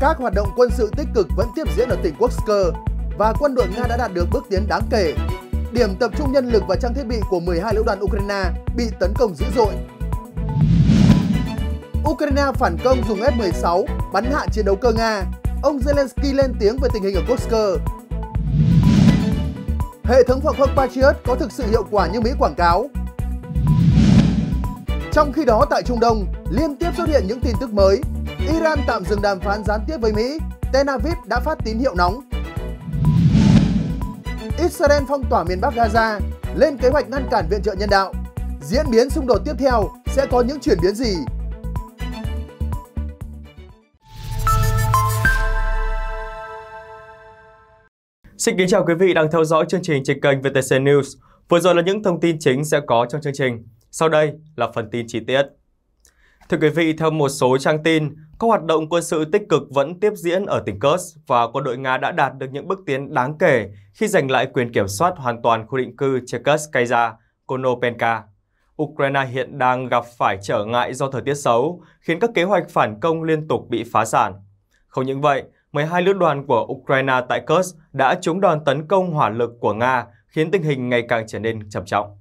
Các hoạt động quân sự tích cực vẫn tiếp diễn ở tỉnh Kursk và quân đội Nga đã đạt được bước tiến đáng kể. Điểm tập trung nhân lực và trang thiết bị của 12 lữ đoàn Ukraine bị tấn công dữ dội. Ukraine phản công dùng F-16 bắn hạ chiến đấu cơ Nga. Ông Zelensky lên tiếng về tình hình ở Kursk. Hệ thống phòng không Patriot có thực sự hiệu quả như Mỹ quảng cáo. Trong khi đó tại Trung Đông, liên tiếp xuất hiện những tin tức mới Iran tạm dừng đàm phán gián tiếp với Mỹ, Tel Aviv đã phát tín hiệu nóng. Israel phong tỏa miền Bắc Gaza, lên kế hoạch ngăn cản viện trợ nhân đạo. Diễn biến xung đột tiếp theo sẽ có những chuyển biến gì? Xin kính chào quý vị đang theo dõi chương trình trên kênh VTC News. Vừa rồi là những thông tin chính sẽ có trong chương trình. Sau đây là phần tin chi tiết. Thưa quý vị, theo một số trang tin, các hoạt động quân sự tích cực vẫn tiếp diễn ở tỉnh Kursk và quân đội Nga đã đạt được những bước tiến đáng kể khi giành lại quyền kiểm soát hoàn toàn khu định cư Cherkaskaya, Konopenka. Ukraine hiện đang gặp phải trở ngại do thời tiết xấu, khiến các kế hoạch phản công liên tục bị phá sản. Không những vậy, 12 lữ đoàn của Ukraine tại Kursk đã trúng đòn tấn công hỏa lực của Nga, khiến tình hình ngày càng trở nên trầm trọng.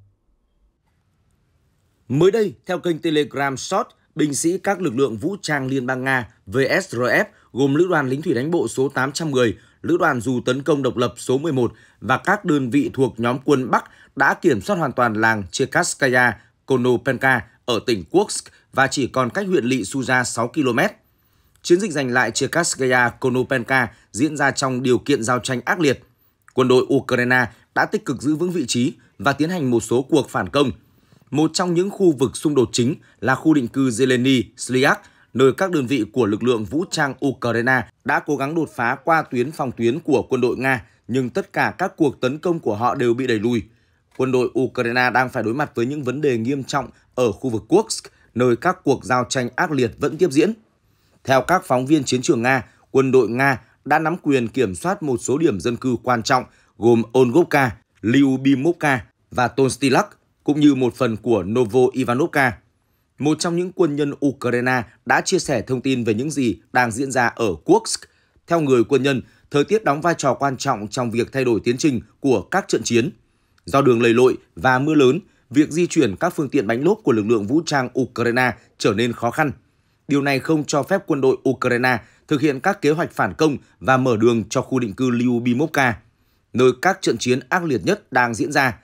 Mới đây, theo kênh Telegram Short, binh sĩ các lực lượng vũ trang Liên bang Nga VSRF gồm Lữ đoàn Lính Thủy Đánh Bộ số 810, Lữ đoàn Dù Tấn Công Độc Lập số 11 và các đơn vị thuộc nhóm quân Bắc đã kiểm soát hoàn toàn làng Chekaskaya, Konopenka ở tỉnh Kursk và chỉ còn cách huyện lỵ Suza 6 km. Chiến dịch giành lại Chekaskaya, Konopenka diễn ra trong điều kiện giao tranh ác liệt. Quân đội Ukraine đã tích cực giữ vững vị trí và tiến hành một số cuộc phản công – một trong những khu vực xung đột chính là khu định cư Zeleny Sliak, nơi các đơn vị của lực lượng vũ trang Ukraine đã cố gắng đột phá qua tuyến phòng tuyến của quân đội Nga, nhưng tất cả các cuộc tấn công của họ đều bị đẩy lùi. Quân đội Ukraine đang phải đối mặt với những vấn đề nghiêm trọng ở khu vực Kursk, nơi các cuộc giao tranh ác liệt vẫn tiếp diễn. Theo các phóng viên chiến trường Nga, quân đội Nga đã nắm quyền kiểm soát một số điểm dân cư quan trọng gồm Ongovka, Lyubimovka và Tonstilak cũng như một phần của Novo Ivanovka. Một trong những quân nhân Ukraine đã chia sẻ thông tin về những gì đang diễn ra ở Kursk. Theo người quân nhân, thời tiết đóng vai trò quan trọng trong việc thay đổi tiến trình của các trận chiến. Do đường lầy lội và mưa lớn, việc di chuyển các phương tiện bánh lốp của lực lượng vũ trang Ukraine trở nên khó khăn. Điều này không cho phép quân đội Ukraine thực hiện các kế hoạch phản công và mở đường cho khu định cư Lyubimovka, nơi các trận chiến ác liệt nhất đang diễn ra,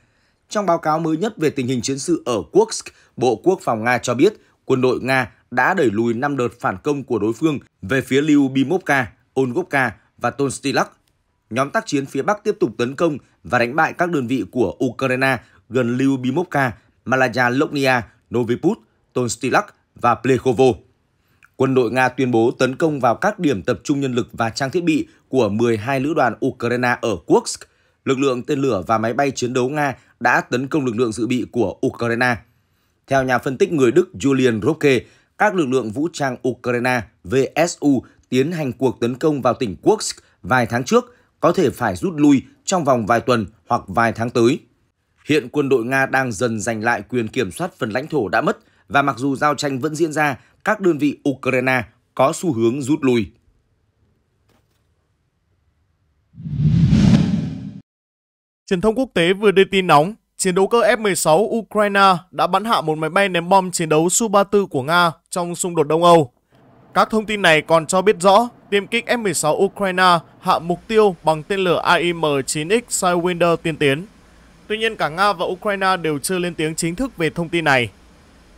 trong báo cáo mới nhất về tình hình chiến sự ở Kursk, Bộ Quốc phòng Nga cho biết quân đội Nga đã đẩy lùi 5 đợt phản công của đối phương về phía Lyubimovka, Olgovka và Tonstilak. Nhóm tác chiến phía Bắc tiếp tục tấn công và đánh bại các đơn vị của Ukraine gần Lyubimovka, Malaya Loknia, Noviput, Tonstilak và Plekhovo. Quân đội Nga tuyên bố tấn công vào các điểm tập trung nhân lực và trang thiết bị của 12 lữ đoàn Ukraine ở Kursk. Lực lượng tên lửa và máy bay chiến đấu Nga đã tấn công lực lượng dự bị của Ukraine. Theo nhà phân tích người Đức Julian Rocke, các lực lượng vũ trang Ukraine VSU tiến hành cuộc tấn công vào tỉnh Kursk vài tháng trước có thể phải rút lui trong vòng vài tuần hoặc vài tháng tới. Hiện quân đội Nga đang dần giành lại quyền kiểm soát phần lãnh thổ đã mất và mặc dù giao tranh vẫn diễn ra, các đơn vị Ukraine có xu hướng rút lui. Truyền thông quốc tế vừa đưa tin nóng, chiến đấu cơ F-16 Ukraine đã bắn hạ một máy bay ném bom chiến đấu Su-34 của Nga trong xung đột Đông Âu. Các thông tin này còn cho biết rõ tiêm kích F-16 Ukraine hạ mục tiêu bằng tên lửa AIM-9X Sidewinder tiên tiến. Tuy nhiên cả Nga và Ukraine đều chưa lên tiếng chính thức về thông tin này.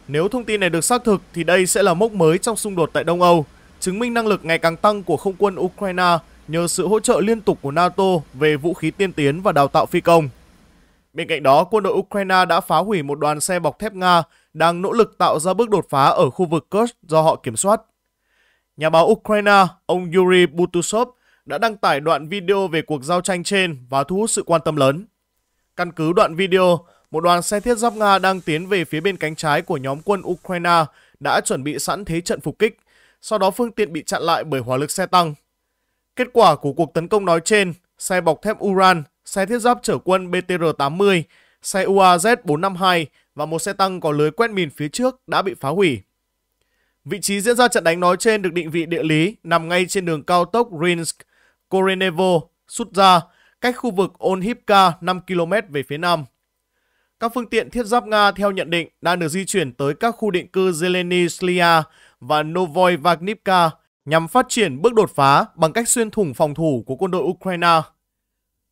Nếu thông tin này được xác thực thì đây sẽ là mốc mới trong xung đột tại Đông Âu, chứng minh năng lực ngày càng tăng của không quân Ukraine nhờ sự hỗ trợ liên tục của NATO về vũ khí tiên tiến và đào tạo phi công. Bên cạnh đó, quân đội Ukraine đã phá hủy một đoàn xe bọc thép Nga đang nỗ lực tạo ra bước đột phá ở khu vực Kursk do họ kiểm soát. Nhà báo Ukraine, ông Yuri Butusov, đã đăng tải đoạn video về cuộc giao tranh trên và thu hút sự quan tâm lớn. Căn cứ đoạn video, một đoàn xe thiết giáp Nga đang tiến về phía bên cánh trái của nhóm quân Ukraine đã chuẩn bị sẵn thế trận phục kích, sau đó phương tiện bị chặn lại bởi hỏa lực xe tăng. Kết quả của cuộc tấn công nói trên, xe bọc thép Uran, xe thiết giáp chở quân BTR-80, xe UAZ-452 và một xe tăng có lưới quét mìn phía trước đã bị phá hủy. Vị trí diễn ra trận đánh nói trên được định vị địa lý nằm ngay trên đường cao tốc Rinsk, Korenevo, Sutja, cách khu vực Onhivka 5 km về phía nam. Các phương tiện thiết giáp Nga theo nhận định đang được di chuyển tới các khu định cư Zeleny và Novoy Vagnivka, nhằm phát triển bước đột phá bằng cách xuyên thủng phòng thủ của quân đội Ukraine.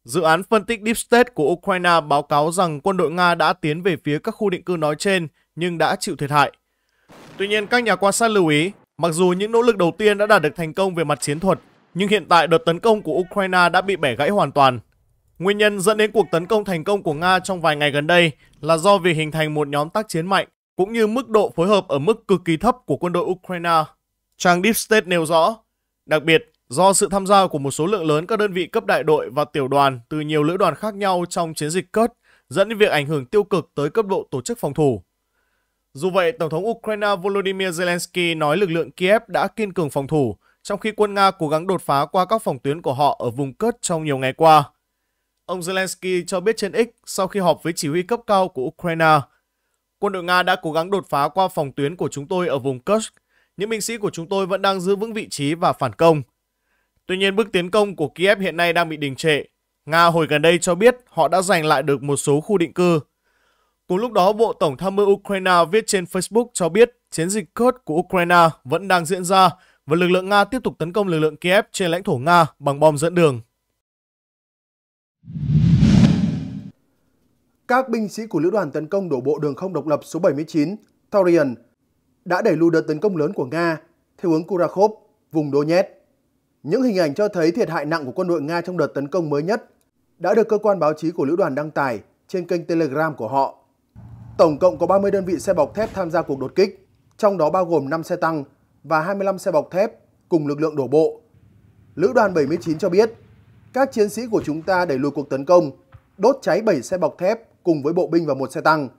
Dự án phân tích Deep State của Ukraine báo cáo rằng quân đội Nga đã tiến về phía các khu định cư nói trên nhưng đã chịu thiệt hại. Tuy nhiên, các nhà quan sát lưu ý, mặc dù những nỗ lực đầu tiên đã đạt được thành công về mặt chiến thuật, nhưng hiện tại đợt tấn công của Ukraine đã bị bẻ gãy hoàn toàn. Nguyên nhân dẫn đến cuộc tấn công thành công của Nga trong vài ngày gần đây là do việc hình thành một nhóm tác chiến mạnh cũng như mức độ phối hợp ở mức cực kỳ thấp của quân đội Ukraine. Trang Deep State nêu rõ, đặc biệt do sự tham gia của một số lượng lớn các đơn vị cấp đại đội và tiểu đoàn từ nhiều lữ đoàn khác nhau trong chiến dịch cất dẫn đến việc ảnh hưởng tiêu cực tới cấp độ tổ chức phòng thủ. Dù vậy, Tổng thống Ukraine Volodymyr Zelensky nói lực lượng Kiev đã kiên cường phòng thủ, trong khi quân Nga cố gắng đột phá qua các phòng tuyến của họ ở vùng cất trong nhiều ngày qua. Ông Zelensky cho biết trên X sau khi họp với chỉ huy cấp cao của Ukraine, quân đội Nga đã cố gắng đột phá qua phòng tuyến của chúng tôi ở vùng Kursk những binh sĩ của chúng tôi vẫn đang giữ vững vị trí và phản công. Tuy nhiên bước tiến công của Kiev hiện nay đang bị đình trệ. Nga hồi gần đây cho biết họ đã giành lại được một số khu định cư. Cùng lúc đó, Bộ Tổng tham mưu Ukraine viết trên Facebook cho biết chiến dịch Kurd của Ukraine vẫn đang diễn ra và lực lượng Nga tiếp tục tấn công lực lượng Kiev trên lãnh thổ Nga bằng bom dẫn đường. Các binh sĩ của Lữ đoàn tấn công đổ bộ đường không độc lập số 79, Taurian, đã đẩy lùi đợt tấn công lớn của Nga theo hướng Kurakhov, vùng Donetsk. Những hình ảnh cho thấy thiệt hại nặng của quân đội Nga trong đợt tấn công mới nhất đã được cơ quan báo chí của lữ đoàn đăng tải trên kênh Telegram của họ. Tổng cộng có 30 đơn vị xe bọc thép tham gia cuộc đột kích, trong đó bao gồm 5 xe tăng và 25 xe bọc thép cùng lực lượng đổ bộ. Lữ đoàn 79 cho biết, các chiến sĩ của chúng ta đẩy lùi cuộc tấn công, đốt cháy 7 xe bọc thép cùng với bộ binh và một xe tăng.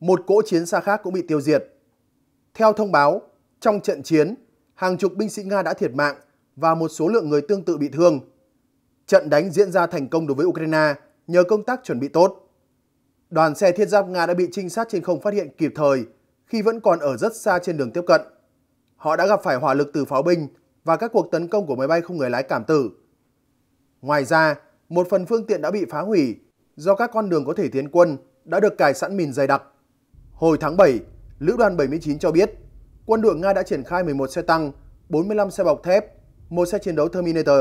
Một cỗ chiến xa khác cũng bị tiêu diệt. Theo thông báo, trong trận chiến, hàng chục binh sĩ Nga đã thiệt mạng và một số lượng người tương tự bị thương. Trận đánh diễn ra thành công đối với Ukraine nhờ công tác chuẩn bị tốt. Đoàn xe thiết giáp Nga đã bị trinh sát trên không phát hiện kịp thời khi vẫn còn ở rất xa trên đường tiếp cận. Họ đã gặp phải hỏa lực từ pháo binh và các cuộc tấn công của máy bay không người lái cảm tử. Ngoài ra, một phần phương tiện đã bị phá hủy do các con đường có thể tiến quân đã được cài sẵn mìn dày đặc. Hồi tháng 7, Lữ đoàn 79 cho biết, quân đội Nga đã triển khai 11 xe tăng, 45 xe bọc thép, một xe chiến đấu Terminator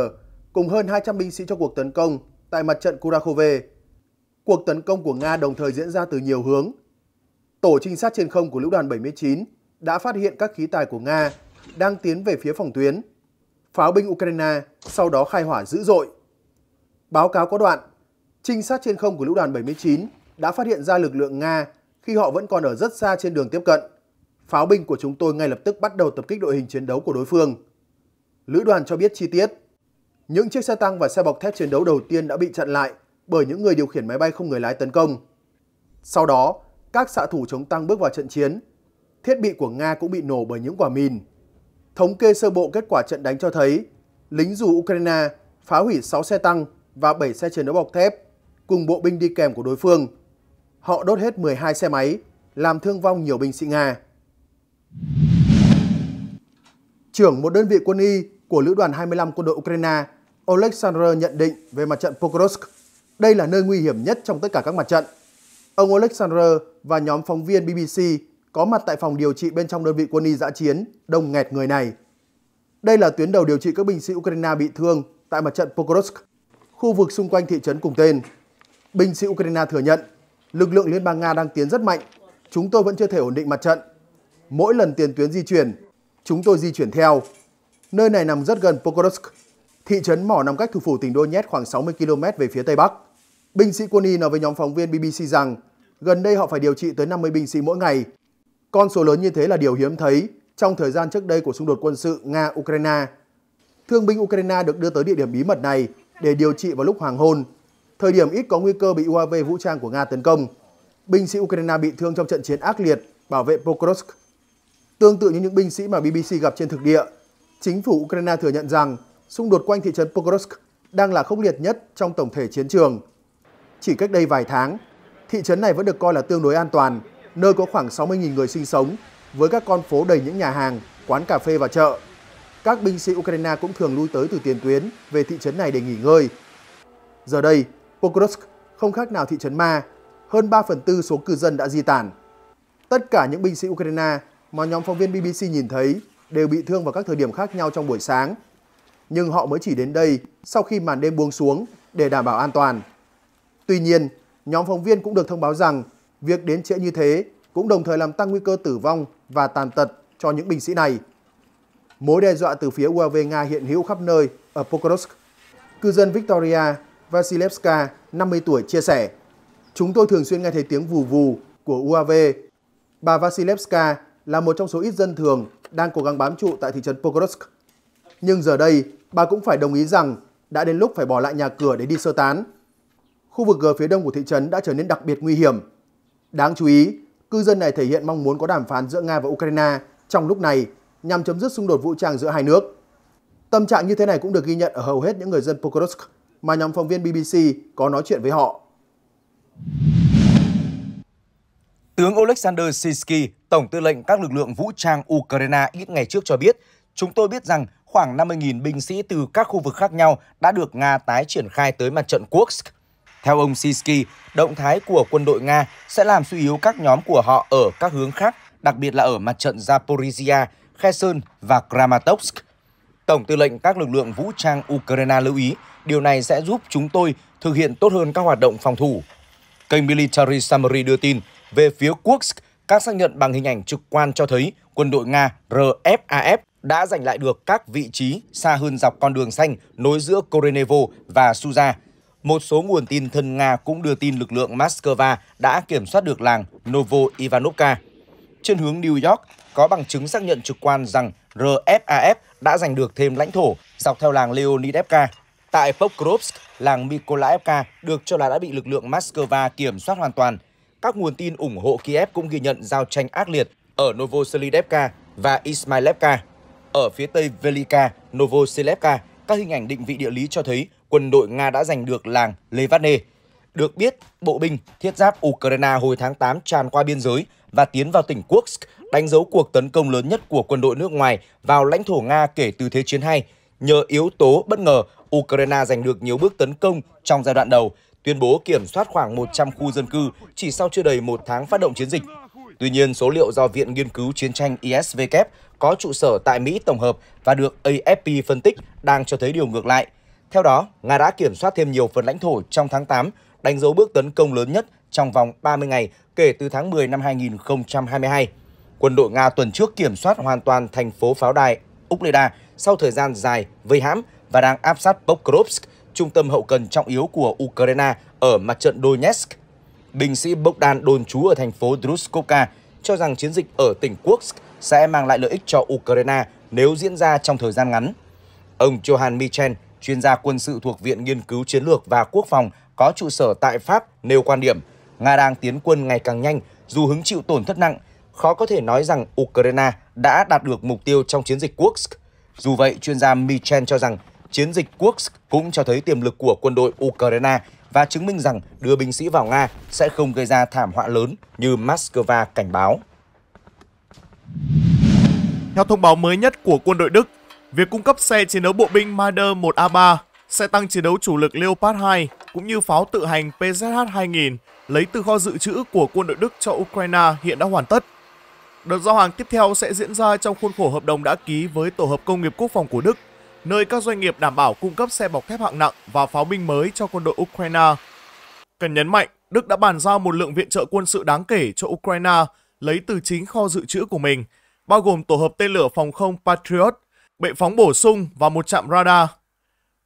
cùng hơn 200 binh sĩ cho cuộc tấn công tại mặt trận Kurakhove. Cuộc tấn công của Nga đồng thời diễn ra từ nhiều hướng. Tổ trinh sát trên không của Lữ đoàn 79 đã phát hiện các khí tài của Nga đang tiến về phía phòng tuyến. Pháo binh Ukraine sau đó khai hỏa dữ dội. Báo cáo có đoạn, trinh sát trên không của Lữ đoàn 79 đã phát hiện ra lực lượng Nga khi họ vẫn còn ở rất xa trên đường tiếp cận. Pháo binh của chúng tôi ngay lập tức bắt đầu tập kích đội hình chiến đấu của đối phương. Lữ đoàn cho biết chi tiết. Những chiếc xe tăng và xe bọc thép chiến đấu đầu tiên đã bị chặn lại bởi những người điều khiển máy bay không người lái tấn công. Sau đó, các xạ thủ chống tăng bước vào trận chiến. Thiết bị của Nga cũng bị nổ bởi những quả mìn. Thống kê sơ bộ kết quả trận đánh cho thấy, lính dù Ukraine phá hủy 6 xe tăng và 7 xe chiến đấu bọc thép cùng bộ binh đi kèm của đối phương – họ đốt hết 12 xe máy, làm thương vong nhiều binh sĩ Nga. Trưởng một đơn vị quân y của Lữ đoàn 25 quân đội Ukraine, Oleksandr nhận định về mặt trận Pokrovsk, đây là nơi nguy hiểm nhất trong tất cả các mặt trận. Ông Oleksandr và nhóm phóng viên BBC có mặt tại phòng điều trị bên trong đơn vị quân y dã chiến, đông nghẹt người này. Đây là tuyến đầu điều trị các binh sĩ Ukraine bị thương tại mặt trận Pokrovsk, khu vực xung quanh thị trấn cùng tên. Binh sĩ Ukraine thừa nhận lực lượng Liên bang Nga đang tiến rất mạnh, chúng tôi vẫn chưa thể ổn định mặt trận. Mỗi lần tiền tuyến di chuyển, chúng tôi di chuyển theo. Nơi này nằm rất gần Pokrovsk, thị trấn mỏ nằm cách thủ phủ tỉnh Donetsk khoảng 60 km về phía tây bắc. Binh sĩ quân y nói với nhóm phóng viên BBC rằng gần đây họ phải điều trị tới 50 binh sĩ mỗi ngày. Con số lớn như thế là điều hiếm thấy trong thời gian trước đây của xung đột quân sự Nga-Ukraine. Thương binh Ukraine được đưa tới địa điểm bí mật này để điều trị vào lúc hoàng hôn thời điểm ít có nguy cơ bị UAV vũ trang của Nga tấn công. Binh sĩ Ukraine bị thương trong trận chiến ác liệt bảo vệ Pokrovsk. Tương tự như những binh sĩ mà BBC gặp trên thực địa, chính phủ Ukraine thừa nhận rằng xung đột quanh thị trấn Pokrovsk đang là khốc liệt nhất trong tổng thể chiến trường. Chỉ cách đây vài tháng, thị trấn này vẫn được coi là tương đối an toàn, nơi có khoảng 60.000 người sinh sống, với các con phố đầy những nhà hàng, quán cà phê và chợ. Các binh sĩ Ukraine cũng thường lui tới từ tiền tuyến về thị trấn này để nghỉ ngơi. Giờ đây, Pokrovsk không khác nào thị trấn ma, hơn 3 phần tư số cư dân đã di tản. Tất cả những binh sĩ Ukraine mà nhóm phóng viên BBC nhìn thấy đều bị thương vào các thời điểm khác nhau trong buổi sáng. Nhưng họ mới chỉ đến đây sau khi màn đêm buông xuống để đảm bảo an toàn. Tuy nhiên, nhóm phóng viên cũng được thông báo rằng việc đến trễ như thế cũng đồng thời làm tăng nguy cơ tử vong và tàn tật cho những binh sĩ này. Mối đe dọa từ phía UAV Nga hiện hữu khắp nơi ở Pokrovsk. Cư dân Victoria Vasilevska, 50 tuổi, chia sẻ, Chúng tôi thường xuyên nghe thấy tiếng vù vù của UAV. Bà Vasilevska là một trong số ít dân thường đang cố gắng bám trụ tại thị trấn Pokrovsk. Nhưng giờ đây, bà cũng phải đồng ý rằng đã đến lúc phải bỏ lại nhà cửa để đi sơ tán. Khu vực gờ phía đông của thị trấn đã trở nên đặc biệt nguy hiểm. Đáng chú ý, cư dân này thể hiện mong muốn có đàm phán giữa Nga và Ukraine trong lúc này nhằm chấm dứt xung đột vũ trang giữa hai nước. Tâm trạng như thế này cũng được ghi nhận ở hầu hết những người dân Pokrovsk mà nhóm phóng viên BBC có nói chuyện với họ. Tướng Oleksandr Sisky, Tổng tư lệnh các lực lượng vũ trang Ukraine ít ngày trước cho biết, chúng tôi biết rằng khoảng 50.000 binh sĩ từ các khu vực khác nhau đã được Nga tái triển khai tới mặt trận Kursk. Theo ông Sisky, động thái của quân đội Nga sẽ làm suy yếu các nhóm của họ ở các hướng khác, đặc biệt là ở mặt trận Zaporizhia, Kherson và Kramatorsk. Tổng tư lệnh các lực lượng vũ trang Ukraine lưu ý điều này sẽ giúp chúng tôi thực hiện tốt hơn các hoạt động phòng thủ. Kênh Military Summary đưa tin về phía quốc các xác nhận bằng hình ảnh trực quan cho thấy quân đội Nga RFAF đã giành lại được các vị trí xa hơn dọc con đường xanh nối giữa Korenevo và Suza. Một số nguồn tin thân Nga cũng đưa tin lực lượng Moscow đã kiểm soát được làng Novo Ivanovka. Trên hướng New York, có bằng chứng xác nhận trực quan rằng RFAF đã giành được thêm lãnh thổ dọc theo làng Leonidevka. Tại Pokrovsk, làng Mykolaiivka được cho là đã bị lực lượng Moscow kiểm soát hoàn toàn. Các nguồn tin ủng hộ Kiev cũng ghi nhận giao tranh ác liệt ở Novoselivka và Ismailevka. Ở phía tây Velika, Novoselivka, các hình ảnh định vị địa lý cho thấy quân đội Nga đã giành được làng Levadne, được biết, bộ binh thiết giáp Ukraine hồi tháng 8 tràn qua biên giới và tiến vào tỉnh Kursk, đánh dấu cuộc tấn công lớn nhất của quân đội nước ngoài vào lãnh thổ Nga kể từ Thế chiến II. Nhờ yếu tố bất ngờ, Ukraine giành được nhiều bước tấn công trong giai đoạn đầu, tuyên bố kiểm soát khoảng 100 khu dân cư chỉ sau chưa đầy một tháng phát động chiến dịch. Tuy nhiên, số liệu do Viện Nghiên cứu Chiến tranh ISW có trụ sở tại Mỹ tổng hợp và được AFP phân tích đang cho thấy điều ngược lại. Theo đó, Nga đã kiểm soát thêm nhiều phần lãnh thổ trong tháng 8 đánh dấu bước tấn công lớn nhất trong vòng 30 ngày kể từ tháng 10 năm 2022. Quân đội Nga tuần trước kiểm soát hoàn toàn thành phố pháo đài Ukleda sau thời gian dài vây hãm và đang áp sát Pokrovsk, trung tâm hậu cần trọng yếu của Ukraine ở mặt trận Donetsk. Binh sĩ Bogdan đồn trú ở thành phố Druskovka cho rằng chiến dịch ở tỉnh Kursk sẽ mang lại lợi ích cho Ukraine nếu diễn ra trong thời gian ngắn. Ông Johan Michel, chuyên gia quân sự thuộc Viện Nghiên cứu Chiến lược và Quốc phòng có trụ sở tại Pháp nêu quan điểm Nga đang tiến quân ngày càng nhanh dù hứng chịu tổn thất nặng, khó có thể nói rằng Ukraine đã đạt được mục tiêu trong chiến dịch Kursk. Dù vậy, chuyên gia Michen cho rằng chiến dịch Kursk cũng cho thấy tiềm lực của quân đội Ukraine và chứng minh rằng đưa binh sĩ vào Nga sẽ không gây ra thảm họa lớn như Moscow cảnh báo. Theo thông báo mới nhất của quân đội Đức, việc cung cấp xe chiến đấu bộ binh Marder 1A3 xe tăng chiến đấu chủ lực Leopard 2 cũng như pháo tự hành PZH-2000 lấy từ kho dự trữ của quân đội Đức cho Ukraine hiện đã hoàn tất. Đợt giao hàng tiếp theo sẽ diễn ra trong khuôn khổ hợp đồng đã ký với Tổ hợp Công nghiệp Quốc phòng của Đức, nơi các doanh nghiệp đảm bảo cung cấp xe bọc thép hạng nặng và pháo binh mới cho quân đội Ukraine. Cần nhấn mạnh, Đức đã bàn giao một lượng viện trợ quân sự đáng kể cho Ukraine lấy từ chính kho dự trữ của mình, bao gồm tổ hợp tên lửa phòng không Patriot, bệ phóng bổ sung và một trạm radar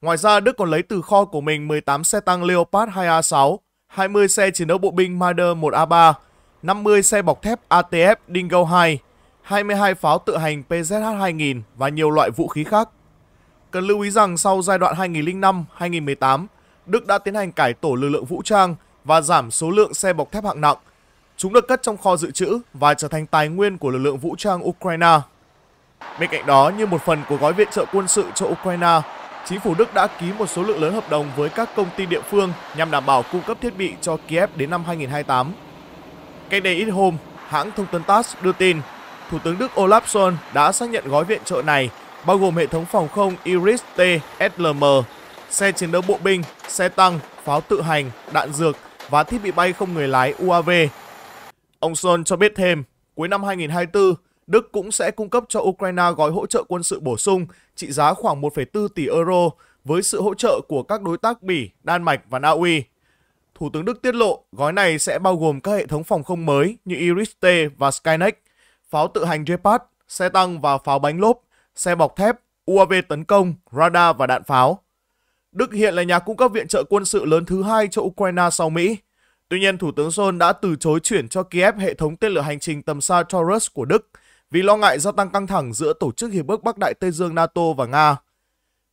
Ngoài ra, Đức còn lấy từ kho của mình 18 xe tăng Leopard 2A6, 20 xe chiến đấu bộ binh Marder 1A3, 50 xe bọc thép ATF Dingo 2, 22 pháo tự hành PZH-2000 và nhiều loại vũ khí khác. Cần lưu ý rằng sau giai đoạn 2005-2018, Đức đã tiến hành cải tổ lực lượng vũ trang và giảm số lượng xe bọc thép hạng nặng. Chúng được cất trong kho dự trữ và trở thành tài nguyên của lực lượng vũ trang Ukraine. Bên cạnh đó, như một phần của gói viện trợ quân sự cho Ukraine, chính phủ Đức đã ký một số lượng lớn hợp đồng với các công ty địa phương nhằm đảm bảo cung cấp thiết bị cho Kiev đến năm 2028. Cách đây ít hôm, hãng thông tấn TASS đưa tin, Thủ tướng Đức Olaf Scholz đã xác nhận gói viện trợ này bao gồm hệ thống phòng không Iris-T SLM, xe chiến đấu bộ binh, xe tăng, pháo tự hành, đạn dược và thiết bị bay không người lái UAV. Ông Scholz cho biết thêm, cuối năm 2024, Đức cũng sẽ cung cấp cho Ukraine gói hỗ trợ quân sự bổ sung trị giá khoảng 1,4 tỷ euro với sự hỗ trợ của các đối tác Bỉ, Đan Mạch và Na Uy. Thủ tướng Đức tiết lộ gói này sẽ bao gồm các hệ thống phòng không mới như Iris-T và Skynet, pháo tự hành Gepard, xe tăng và pháo bánh lốp, xe bọc thép, UAV tấn công, radar và đạn pháo. Đức hiện là nhà cung cấp viện trợ quân sự lớn thứ hai cho Ukraine sau Mỹ. Tuy nhiên, Thủ tướng Sol đã từ chối chuyển cho Kiev hệ thống tên lửa hành trình tầm xa Taurus của Đức – vì lo ngại gia tăng căng thẳng giữa Tổ chức Hiệp ước Bắc Đại Tây Dương NATO và Nga.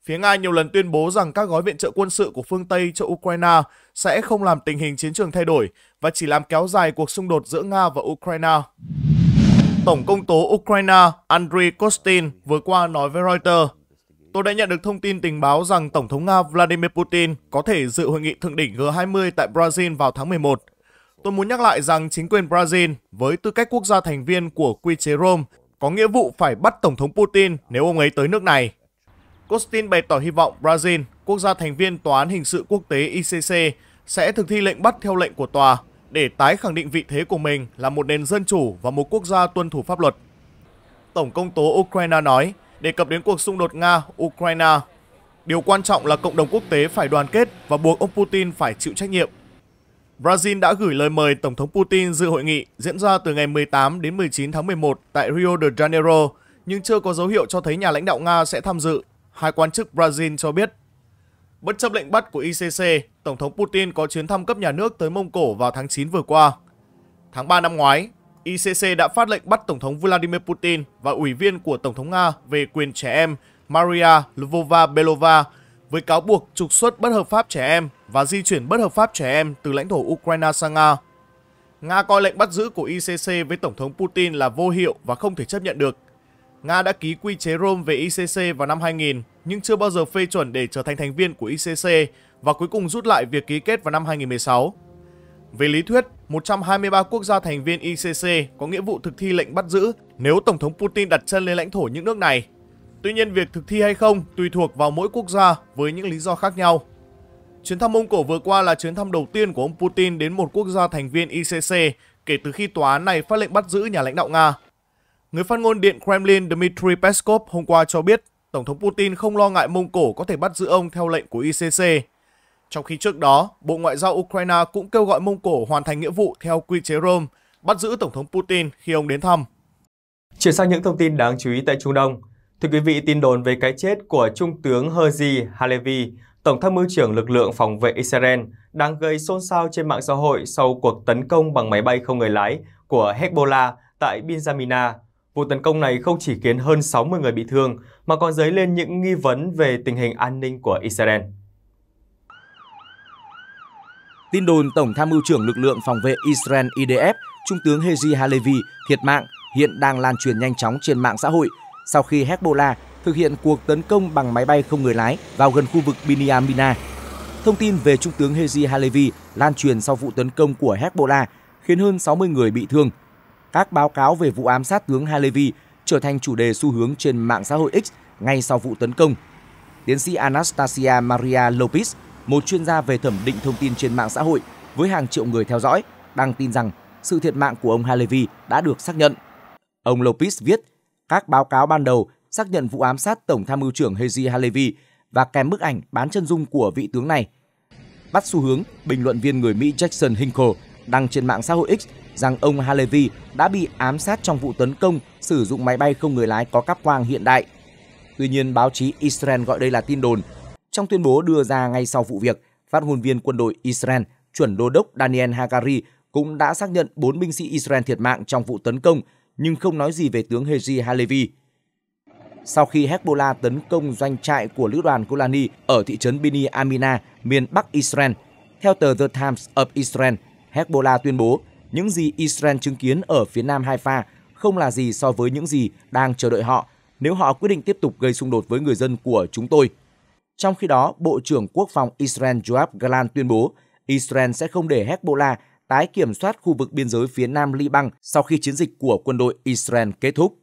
Phía Nga nhiều lần tuyên bố rằng các gói viện trợ quân sự của phương Tây cho Ukraine sẽ không làm tình hình chiến trường thay đổi và chỉ làm kéo dài cuộc xung đột giữa Nga và Ukraine. Tổng công tố Ukraine Andriy Kostin vừa qua nói với Reuters, Tôi đã nhận được thông tin tình báo rằng Tổng thống Nga Vladimir Putin có thể dự hội nghị thượng đỉnh G20 tại Brazil vào tháng 11. Tôi muốn nhắc lại rằng chính quyền Brazil, với tư cách quốc gia thành viên của quy chế Rome, có nghĩa vụ phải bắt Tổng thống Putin nếu ông ấy tới nước này. Costin bày tỏ hy vọng Brazil, quốc gia thành viên Tòa án Hình sự Quốc tế ICC, sẽ thực thi lệnh bắt theo lệnh của tòa để tái khẳng định vị thế của mình là một nền dân chủ và một quốc gia tuân thủ pháp luật. Tổng công tố Ukraine nói, đề cập đến cuộc xung đột Nga-Ukraine, điều quan trọng là cộng đồng quốc tế phải đoàn kết và buộc ông Putin phải chịu trách nhiệm Brazil đã gửi lời mời Tổng thống Putin dự hội nghị diễn ra từ ngày 18 đến 19 tháng 11 tại Rio de Janeiro, nhưng chưa có dấu hiệu cho thấy nhà lãnh đạo Nga sẽ tham dự, hai quan chức Brazil cho biết. Bất chấp lệnh bắt của ICC, Tổng thống Putin có chuyến thăm cấp nhà nước tới Mông Cổ vào tháng 9 vừa qua. Tháng 3 năm ngoái, ICC đã phát lệnh bắt Tổng thống Vladimir Putin và ủy viên của Tổng thống Nga về quyền trẻ em Maria Lvova Belova với cáo buộc trục xuất bất hợp pháp trẻ em và di chuyển bất hợp pháp trẻ em từ lãnh thổ Ukraine sang Nga. Nga coi lệnh bắt giữ của ICC với Tổng thống Putin là vô hiệu và không thể chấp nhận được. Nga đã ký quy chế Rome về ICC vào năm 2000 nhưng chưa bao giờ phê chuẩn để trở thành thành viên của ICC và cuối cùng rút lại việc ký kết vào năm 2016. Về lý thuyết, 123 quốc gia thành viên ICC có nghĩa vụ thực thi lệnh bắt giữ nếu Tổng thống Putin đặt chân lên lãnh thổ những nước này Tuy nhiên việc thực thi hay không tùy thuộc vào mỗi quốc gia với những lý do khác nhau. Chuyến thăm Mông Cổ vừa qua là chuyến thăm đầu tiên của ông Putin đến một quốc gia thành viên ICC kể từ khi tòa án này phát lệnh bắt giữ nhà lãnh đạo Nga. Người phát ngôn Điện Kremlin Dmitry Peskov hôm qua cho biết Tổng thống Putin không lo ngại Mông Cổ có thể bắt giữ ông theo lệnh của ICC. Trong khi trước đó, Bộ Ngoại giao Ukraine cũng kêu gọi Mông Cổ hoàn thành nghĩa vụ theo quy chế Rome, bắt giữ Tổng thống Putin khi ông đến thăm. Chuyển sang những thông tin đáng chú ý tại Trung Đông – Thưa quý vị, tin đồn về cái chết của Trung tướng Herzi Halevi, Tổng tham mưu trưởng lực lượng phòng vệ Israel, đang gây xôn xao trên mạng xã hội sau cuộc tấn công bằng máy bay không người lái của Hezbollah tại Binjamina. Vụ tấn công này không chỉ khiến hơn 60 người bị thương, mà còn dấy lên những nghi vấn về tình hình an ninh của Israel. Tin đồn Tổng tham mưu trưởng lực lượng phòng vệ Israel IDF, Trung tướng Hezi Halevi thiệt mạng hiện đang lan truyền nhanh chóng trên mạng xã hội – sau khi Hezbollah thực hiện cuộc tấn công bằng máy bay không người lái vào gần khu vực Binyamina. Thông tin về Trung tướng Hezi Halevi lan truyền sau vụ tấn công của Hezbollah khiến hơn 60 người bị thương. Các báo cáo về vụ ám sát tướng Halevi trở thành chủ đề xu hướng trên mạng xã hội X ngay sau vụ tấn công. Tiến sĩ Anastasia Maria Lopez, một chuyên gia về thẩm định thông tin trên mạng xã hội với hàng triệu người theo dõi, đang tin rằng sự thiệt mạng của ông Halevi đã được xác nhận. Ông Lopez viết, các báo cáo ban đầu xác nhận vụ ám sát Tổng tham mưu trưởng Haji Halevi và kèm bức ảnh bán chân dung của vị tướng này. Bắt xu hướng, bình luận viên người Mỹ Jackson Hinkle đăng trên mạng xã hội X rằng ông Halevi đã bị ám sát trong vụ tấn công sử dụng máy bay không người lái có cáp quang hiện đại. Tuy nhiên, báo chí Israel gọi đây là tin đồn. Trong tuyên bố đưa ra ngay sau vụ việc, phát ngôn viên quân đội Israel chuẩn đô đốc Daniel Hagari cũng đã xác nhận 4 binh sĩ Israel thiệt mạng trong vụ tấn công nhưng không nói gì về tướng Heji Halevi. Sau khi Hezbollah tấn công doanh trại của lữ đoàn Golani ở thị trấn Bini Amina, miền Bắc Israel, theo tờ The Times of Israel, Hezbollah tuyên bố những gì Israel chứng kiến ở phía nam Haifa không là gì so với những gì đang chờ đợi họ nếu họ quyết định tiếp tục gây xung đột với người dân của chúng tôi. Trong khi đó, Bộ trưởng Quốc phòng Israel Joab Galan tuyên bố Israel sẽ không để Hezbollah tái kiểm soát khu vực biên giới phía nam Liban sau khi chiến dịch của quân đội Israel kết thúc.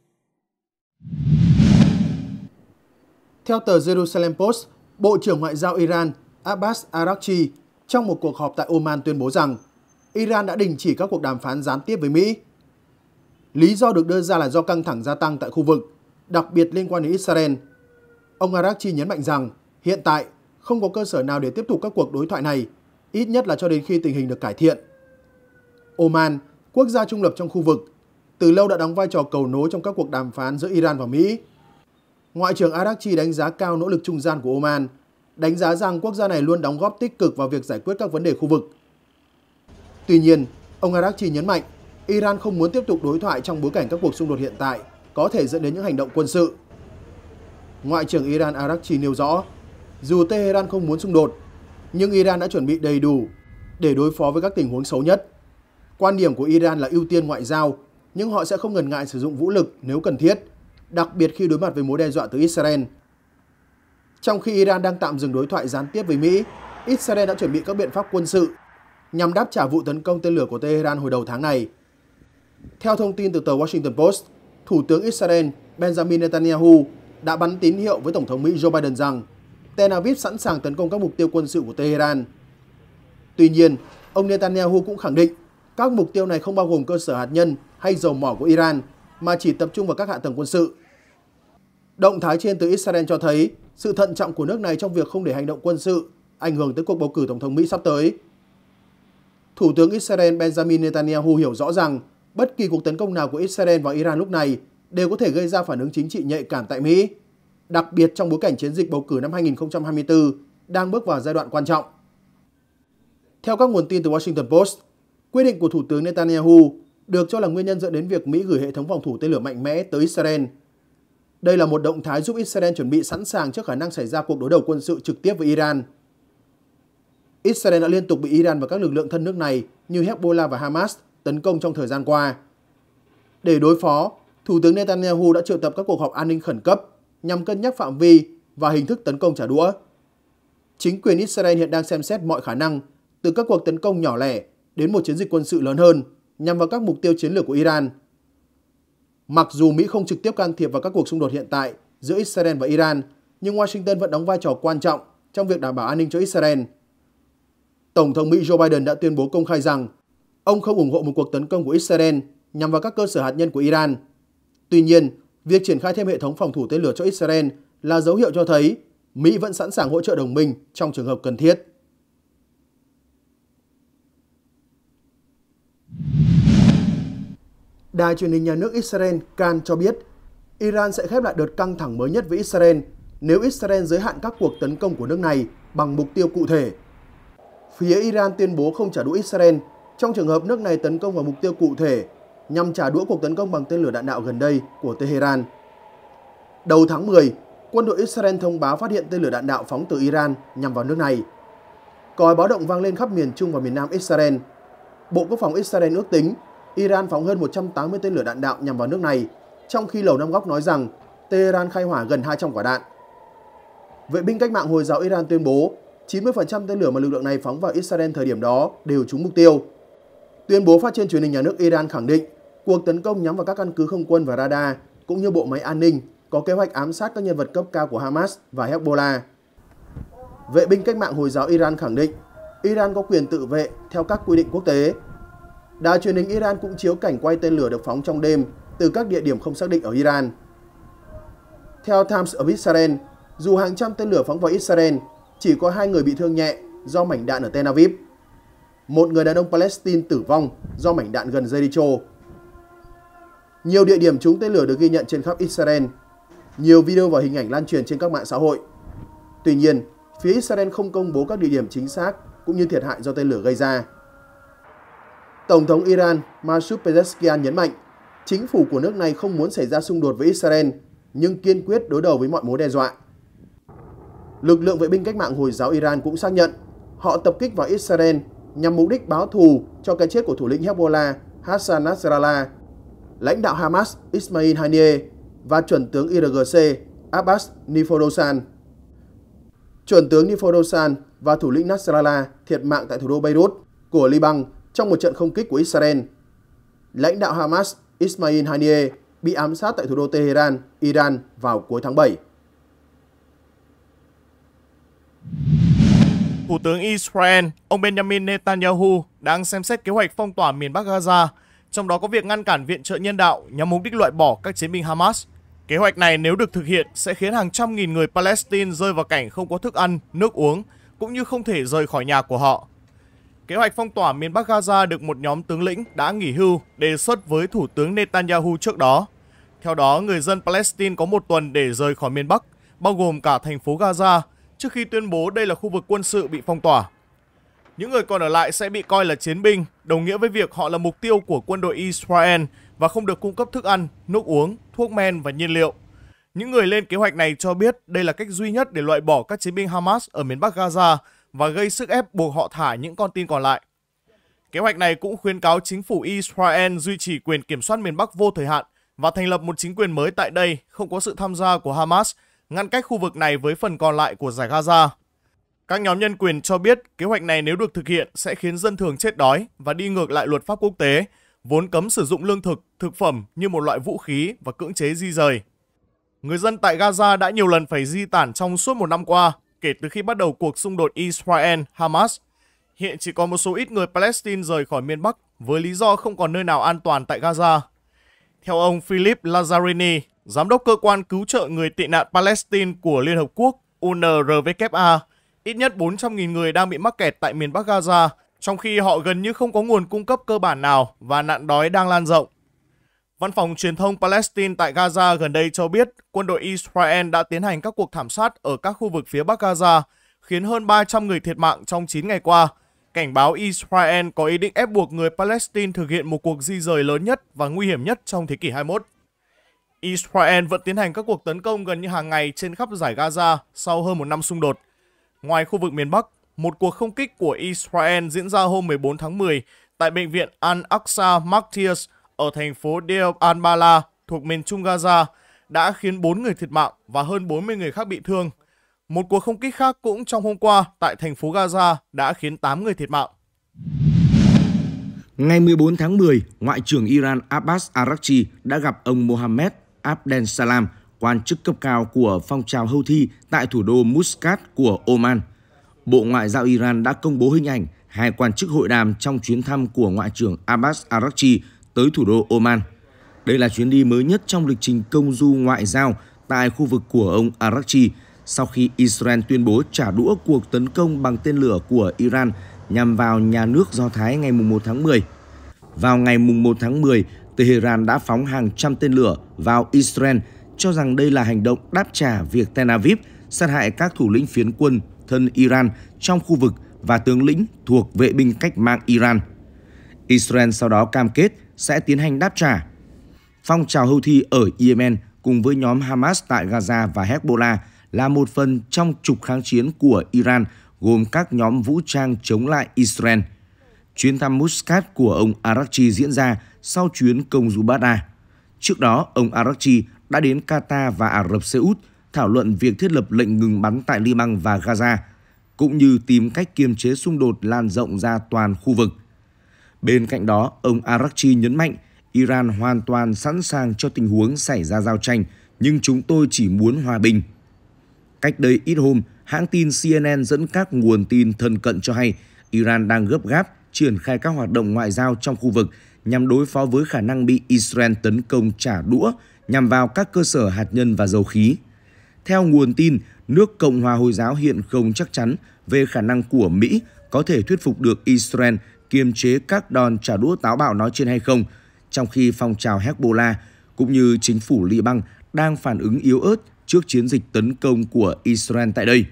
Theo tờ Jerusalem Post, Bộ trưởng Ngoại giao Iran Abbas Araghchi trong một cuộc họp tại Oman tuyên bố rằng Iran đã đình chỉ các cuộc đàm phán gián tiếp với Mỹ. Lý do được đưa ra là do căng thẳng gia tăng tại khu vực, đặc biệt liên quan đến Israel. Ông Araghchi nhấn mạnh rằng hiện tại không có cơ sở nào để tiếp tục các cuộc đối thoại này, ít nhất là cho đến khi tình hình được cải thiện. Oman, quốc gia trung lập trong khu vực, từ lâu đã đóng vai trò cầu nối trong các cuộc đàm phán giữa Iran và Mỹ. Ngoại trưởng Arakchi đánh giá cao nỗ lực trung gian của Oman, đánh giá rằng quốc gia này luôn đóng góp tích cực vào việc giải quyết các vấn đề khu vực. Tuy nhiên, ông Arakchi nhấn mạnh Iran không muốn tiếp tục đối thoại trong bối cảnh các cuộc xung đột hiện tại có thể dẫn đến những hành động quân sự. Ngoại trưởng Iran Arakchi nêu rõ, dù Tehran không muốn xung đột, nhưng Iran đã chuẩn bị đầy đủ để đối phó với các tình huống xấu nhất. Quan điểm của Iran là ưu tiên ngoại giao, nhưng họ sẽ không ngần ngại sử dụng vũ lực nếu cần thiết, đặc biệt khi đối mặt với mối đe dọa từ Israel. Trong khi Iran đang tạm dừng đối thoại gián tiếp với Mỹ, Israel đã chuẩn bị các biện pháp quân sự nhằm đáp trả vụ tấn công tên lửa của Tehran hồi đầu tháng này. Theo thông tin từ tờ Washington Post, Thủ tướng Israel Benjamin Netanyahu đã bắn tín hiệu với Tổng thống Mỹ Joe Biden rằng Tel Aviv sẵn sàng tấn công các mục tiêu quân sự của Tehran. Tuy nhiên, ông Netanyahu cũng khẳng định các mục tiêu này không bao gồm cơ sở hạt nhân hay dầu mỏ của Iran, mà chỉ tập trung vào các hạ tầng quân sự. Động thái trên từ Israel cho thấy sự thận trọng của nước này trong việc không để hành động quân sự ảnh hưởng tới cuộc bầu cử Tổng thống Mỹ sắp tới. Thủ tướng Israel Benjamin Netanyahu hiểu rõ rằng bất kỳ cuộc tấn công nào của Israel vào Iran lúc này đều có thể gây ra phản ứng chính trị nhạy cảm tại Mỹ, đặc biệt trong bối cảnh chiến dịch bầu cử năm 2024 đang bước vào giai đoạn quan trọng. Theo các nguồn tin từ Washington Post, Quyết định của Thủ tướng Netanyahu được cho là nguyên nhân dẫn đến việc Mỹ gửi hệ thống phòng thủ tên lửa mạnh mẽ tới Israel. Đây là một động thái giúp Israel chuẩn bị sẵn sàng trước khả năng xảy ra cuộc đối đầu quân sự trực tiếp với Iran. Israel đã liên tục bị Iran và các lực lượng thân nước này như Hezbollah và Hamas tấn công trong thời gian qua. Để đối phó, Thủ tướng Netanyahu đã triệu tập các cuộc họp an ninh khẩn cấp nhằm cân nhắc phạm vi và hình thức tấn công trả đũa. Chính quyền Israel hiện đang xem xét mọi khả năng từ các cuộc tấn công nhỏ lẻ đến một chiến dịch quân sự lớn hơn nhằm vào các mục tiêu chiến lược của Iran. Mặc dù Mỹ không trực tiếp can thiệp vào các cuộc xung đột hiện tại giữa Israel và Iran, nhưng Washington vẫn đóng vai trò quan trọng trong việc đảm bảo an ninh cho Israel. Tổng thống Mỹ Joe Biden đã tuyên bố công khai rằng ông không ủng hộ một cuộc tấn công của Israel nhằm vào các cơ sở hạt nhân của Iran. Tuy nhiên, việc triển khai thêm hệ thống phòng thủ tên lửa cho Israel là dấu hiệu cho thấy Mỹ vẫn sẵn sàng hỗ trợ đồng minh trong trường hợp cần thiết. Đài truyền hình nhà nước Israel Kan cho biết Iran sẽ khép lại đợt căng thẳng mới nhất với Israel nếu Israel giới hạn các cuộc tấn công của nước này bằng mục tiêu cụ thể. Phía Iran tuyên bố không trả đũa Israel trong trường hợp nước này tấn công vào mục tiêu cụ thể nhằm trả đũa cuộc tấn công bằng tên lửa đạn đạo gần đây của Tehran. Đầu tháng 10, quân đội Israel thông báo phát hiện tên lửa đạn đạo phóng từ Iran nhằm vào nước này. Còi báo động vang lên khắp miền Trung và miền Nam Israel. Bộ Quốc phòng Israel ước tính Iran phóng hơn 180 tên lửa đạn đạo nhằm vào nước này, trong khi Lầu Năm Góc nói rằng Tehran khai hỏa gần 200 quả đạn. Vệ binh cách mạng Hồi giáo Iran tuyên bố 90% tên lửa mà lực lượng này phóng vào Israel thời điểm đó đều trúng mục tiêu. Tuyên bố phát trên truyền hình nhà nước Iran khẳng định cuộc tấn công nhắm vào các căn cứ không quân và radar cũng như bộ máy an ninh có kế hoạch ám sát các nhân vật cấp cao của Hamas và Hezbollah. Vệ binh cách mạng Hồi giáo Iran khẳng định Iran có quyền tự vệ theo các quy định quốc tế Đài truyền hình Iran cũng chiếu cảnh quay tên lửa được phóng trong đêm từ các địa điểm không xác định ở Iran. Theo Times of Israel, dù hàng trăm tên lửa phóng vào Israel, chỉ có hai người bị thương nhẹ do mảnh đạn ở Tel Aviv. Một người đàn ông Palestine tử vong do mảnh đạn gần Jericho. Nhiều địa điểm trúng tên lửa được ghi nhận trên khắp Israel. Nhiều video và hình ảnh lan truyền trên các mạng xã hội. Tuy nhiên, phía Israel không công bố các địa điểm chính xác cũng như thiệt hại do tên lửa gây ra. Tổng thống Iran Masoud Pezeshkian nhấn mạnh, chính phủ của nước này không muốn xảy ra xung đột với Israel, nhưng kiên quyết đối đầu với mọi mối đe dọa. Lực lượng vệ binh cách mạng Hồi giáo Iran cũng xác nhận họ tập kích vào Israel nhằm mục đích báo thù cho cái chết của thủ lĩnh Hezbollah Hassan Nasrallah, lãnh đạo Hamas Ismail Haniyeh và chuẩn tướng IRGC Abbas Niforosan. Chuẩn tướng Niforosan và thủ lĩnh Nasrallah thiệt mạng tại thủ đô Beirut của Liban trong một trận không kích của Israel. Lãnh đạo Hamas Ismail Haniyeh bị ám sát tại thủ đô Tehran, Iran vào cuối tháng 7. Thủ tướng Israel, ông Benjamin Netanyahu đang xem xét kế hoạch phong tỏa miền Bắc Gaza, trong đó có việc ngăn cản viện trợ nhân đạo nhằm mục đích loại bỏ các chiến binh Hamas. Kế hoạch này nếu được thực hiện sẽ khiến hàng trăm nghìn người Palestine rơi vào cảnh không có thức ăn, nước uống, cũng như không thể rời khỏi nhà của họ kế hoạch phong tỏa miền Bắc Gaza được một nhóm tướng lĩnh đã nghỉ hưu đề xuất với Thủ tướng Netanyahu trước đó. Theo đó, người dân Palestine có một tuần để rời khỏi miền Bắc, bao gồm cả thành phố Gaza, trước khi tuyên bố đây là khu vực quân sự bị phong tỏa. Những người còn ở lại sẽ bị coi là chiến binh, đồng nghĩa với việc họ là mục tiêu của quân đội Israel và không được cung cấp thức ăn, nước uống, thuốc men và nhiên liệu. Những người lên kế hoạch này cho biết đây là cách duy nhất để loại bỏ các chiến binh Hamas ở miền Bắc Gaza và gây sức ép buộc họ thả những con tin còn lại. Kế hoạch này cũng khuyến cáo chính phủ Israel duy trì quyền kiểm soát miền Bắc vô thời hạn và thành lập một chính quyền mới tại đây không có sự tham gia của Hamas, ngăn cách khu vực này với phần còn lại của giải Gaza. Các nhóm nhân quyền cho biết kế hoạch này nếu được thực hiện sẽ khiến dân thường chết đói và đi ngược lại luật pháp quốc tế, vốn cấm sử dụng lương thực, thực phẩm như một loại vũ khí và cưỡng chế di rời. Người dân tại Gaza đã nhiều lần phải di tản trong suốt một năm qua kể từ khi bắt đầu cuộc xung đột Israel-Hamas. Hiện chỉ còn một số ít người Palestine rời khỏi miền Bắc với lý do không còn nơi nào an toàn tại Gaza. Theo ông Philip Lazzarini, Giám đốc Cơ quan Cứu trợ Người tị nạn Palestine của Liên Hợp Quốc UNRWA, ít nhất 400.000 người đang bị mắc kẹt tại miền Bắc Gaza, trong khi họ gần như không có nguồn cung cấp cơ bản nào và nạn đói đang lan rộng. Văn phòng truyền thông Palestine tại Gaza gần đây cho biết quân đội Israel đã tiến hành các cuộc thảm sát ở các khu vực phía Bắc Gaza, khiến hơn 300 người thiệt mạng trong 9 ngày qua. Cảnh báo Israel có ý định ép buộc người Palestine thực hiện một cuộc di rời lớn nhất và nguy hiểm nhất trong thế kỷ 21. Israel vẫn tiến hành các cuộc tấn công gần như hàng ngày trên khắp giải Gaza sau hơn một năm xung đột. Ngoài khu vực miền Bắc, một cuộc không kích của Israel diễn ra hôm 14 tháng 10 tại bệnh viện Al-Aqsa Martyrs ở thành phố Deir al-Bala thuộc miền Trung Gaza đã khiến 4 người thiệt mạng và hơn 40 người khác bị thương. Một cuộc không kích khác cũng trong hôm qua tại thành phố Gaza đã khiến 8 người thiệt mạng. Ngày 14 tháng 10, Ngoại trưởng Iran Abbas Araghchi đã gặp ông Mohammed Abdel Salam, quan chức cấp cao của phong trào Houthi tại thủ đô Muscat của Oman. Bộ Ngoại giao Iran đã công bố hình ảnh hai quan chức hội đàm trong chuyến thăm của Ngoại trưởng Abbas Araghchi tới thủ đô Oman. Đây là chuyến đi mới nhất trong lịch trình công du ngoại giao tại khu vực của ông Araghchi sau khi Israel tuyên bố trả đũa cuộc tấn công bằng tên lửa của Iran nhằm vào nhà nước Do Thái ngày 1 tháng 10. Vào ngày 1 tháng 10, Tehran đã phóng hàng trăm tên lửa vào Israel, cho rằng đây là hành động đáp trả việc Tel Aviv sát hại các thủ lĩnh phiến quân thân Iran trong khu vực và tướng lĩnh thuộc vệ binh cách mạng Iran. Israel sau đó cam kết sẽ tiến hành đáp trả. Phong trào Houthi ở Yemen cùng với nhóm Hamas tại Gaza và Hezbollah là một phần trong trục kháng chiến của Iran gồm các nhóm vũ trang chống lại Israel. Chuyến thăm Muscat của ông Araghchi diễn ra sau chuyến công du Baghdad. Trước đó, ông Araghchi đã đến Qatar và Ả Rập Xê Út thảo luận việc thiết lập lệnh ngừng bắn tại Liban và Gaza, cũng như tìm cách kiềm chế xung đột lan rộng ra toàn khu vực. Bên cạnh đó, ông Arakchi nhấn mạnh Iran hoàn toàn sẵn sàng cho tình huống xảy ra giao tranh, nhưng chúng tôi chỉ muốn hòa bình. Cách đây ít hôm, hãng tin CNN dẫn các nguồn tin thân cận cho hay Iran đang gấp gáp triển khai các hoạt động ngoại giao trong khu vực nhằm đối phó với khả năng bị Israel tấn công trả đũa nhằm vào các cơ sở hạt nhân và dầu khí. Theo nguồn tin, nước Cộng hòa Hồi giáo hiện không chắc chắn về khả năng của Mỹ có thể thuyết phục được Israel kiềm chế các đòn trả đũa táo bạo nói trên hay không, trong khi phong trào Hezbollah cũng như chính phủ Liban đang phản ứng yếu ớt trước chiến dịch tấn công của Israel tại đây.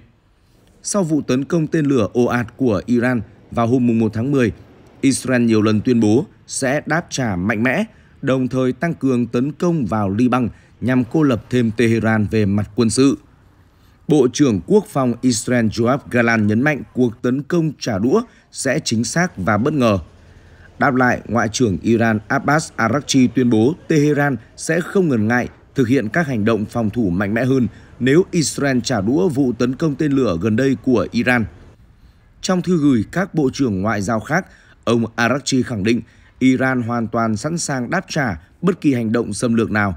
Sau vụ tấn công tên lửa ồ ạt của Iran vào hôm 1 tháng 10, Israel nhiều lần tuyên bố sẽ đáp trả mạnh mẽ, đồng thời tăng cường tấn công vào Liban nhằm cô lập thêm Tehran về mặt quân sự. Bộ trưởng Quốc phòng Israel Joab Galan nhấn mạnh cuộc tấn công trả đũa sẽ chính xác và bất ngờ. Đáp lại, Ngoại trưởng Iran Abbas Araghchi tuyên bố Tehran sẽ không ngần ngại thực hiện các hành động phòng thủ mạnh mẽ hơn nếu Israel trả đũa vụ tấn công tên lửa gần đây của Iran. Trong thư gửi các bộ trưởng ngoại giao khác, ông Araghchi khẳng định Iran hoàn toàn sẵn sàng đáp trả bất kỳ hành động xâm lược nào.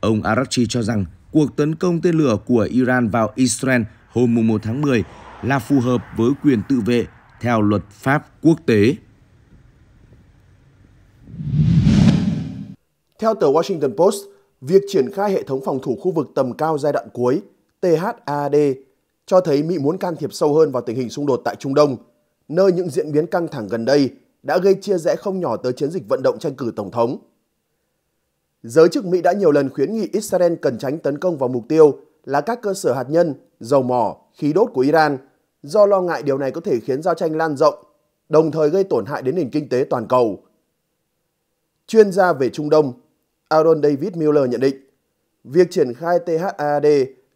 Ông Araghchi cho rằng cuộc tấn công tên lửa của Iran vào Israel hôm 1 tháng 10 là phù hợp với quyền tự vệ theo luật pháp quốc tế. Theo tờ Washington Post, việc triển khai hệ thống phòng thủ khu vực tầm cao giai đoạn cuối THAAD cho thấy Mỹ muốn can thiệp sâu hơn vào tình hình xung đột tại Trung Đông, nơi những diễn biến căng thẳng gần đây đã gây chia rẽ không nhỏ tới chiến dịch vận động tranh cử tổng thống. Giới chức Mỹ đã nhiều lần khuyến nghị Israel cần tránh tấn công vào mục tiêu là các cơ sở hạt nhân, dầu mỏ, khí đốt của Iran do lo ngại điều này có thể khiến giao tranh lan rộng, đồng thời gây tổn hại đến nền kinh tế toàn cầu. Chuyên gia về Trung Đông Aaron David Miller nhận định, việc triển khai THAD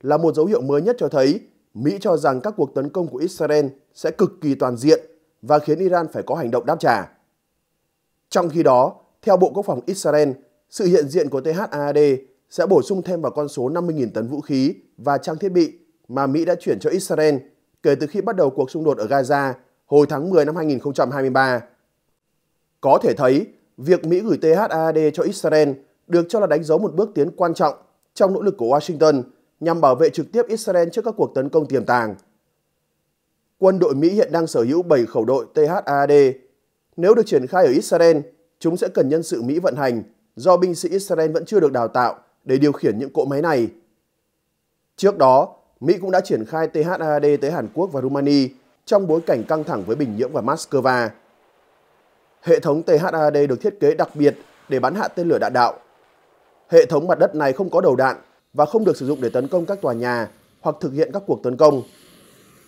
là một dấu hiệu mới nhất cho thấy Mỹ cho rằng các cuộc tấn công của Israel sẽ cực kỳ toàn diện và khiến Iran phải có hành động đáp trả. Trong khi đó, theo Bộ Quốc phòng Israel, sự hiện diện của THAAD sẽ bổ sung thêm vào con số 50.000 tấn vũ khí và trang thiết bị mà Mỹ đã chuyển cho Israel kể từ khi bắt đầu cuộc xung đột ở Gaza hồi tháng 10 năm 2023. Có thể thấy, việc Mỹ gửi THAAD cho Israel được cho là đánh dấu một bước tiến quan trọng trong nỗ lực của Washington nhằm bảo vệ trực tiếp Israel trước các cuộc tấn công tiềm tàng. Quân đội Mỹ hiện đang sở hữu 7 khẩu đội THAAD. Nếu được triển khai ở Israel, chúng sẽ cần nhân sự Mỹ vận hành do binh sĩ Israel vẫn chưa được đào tạo để điều khiển những cỗ máy này. Trước đó, Mỹ cũng đã triển khai THAAD tới Hàn Quốc và Rumani trong bối cảnh căng thẳng với Bình Nhưỡng và Moscow. Hệ thống THAAD được thiết kế đặc biệt để bắn hạ tên lửa đạn đạo. Hệ thống mặt đất này không có đầu đạn và không được sử dụng để tấn công các tòa nhà hoặc thực hiện các cuộc tấn công.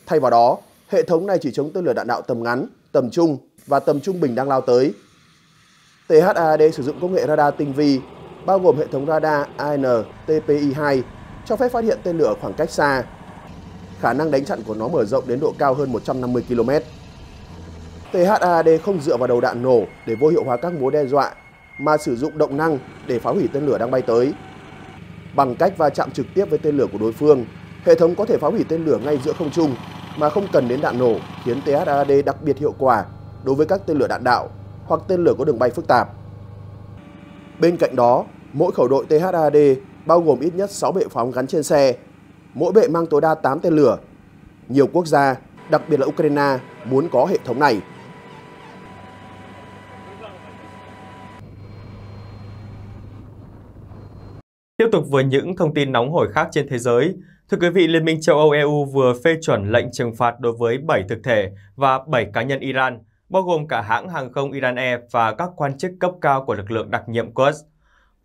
Thay vào đó, hệ thống này chỉ chống tên lửa đạn đạo tầm ngắn, tầm trung và tầm trung bình đang lao tới. THAAD sử dụng công nghệ radar tinh vi, bao gồm hệ thống radar AN TPI-2, cho phép phát hiện tên lửa ở khoảng cách xa. Khả năng đánh chặn của nó mở rộng đến độ cao hơn 150 km. THAAD không dựa vào đầu đạn nổ để vô hiệu hóa các mối đe dọa, mà sử dụng động năng để phá hủy tên lửa đang bay tới. Bằng cách va chạm trực tiếp với tên lửa của đối phương, hệ thống có thể phá hủy tên lửa ngay giữa không trung mà không cần đến đạn nổ, khiến THAAD đặc biệt hiệu quả đối với các tên lửa đạn đạo hoặc tên lửa có đường bay phức tạp. Bên cạnh đó, mỗi khẩu đội THAD bao gồm ít nhất 6 bệ phóng gắn trên xe, mỗi bệ mang tối đa 8 tên lửa. Nhiều quốc gia, đặc biệt là Ukraine, muốn có hệ thống này. Tiếp tục với những thông tin nóng hổi khác trên thế giới, Thưa quý vị, Liên minh châu Âu EU vừa phê chuẩn lệnh trừng phạt đối với 7 thực thể và 7 cá nhân Iran – bao gồm cả hãng hàng không Iran Air và các quan chức cấp cao của lực lượng đặc nhiệm Quds.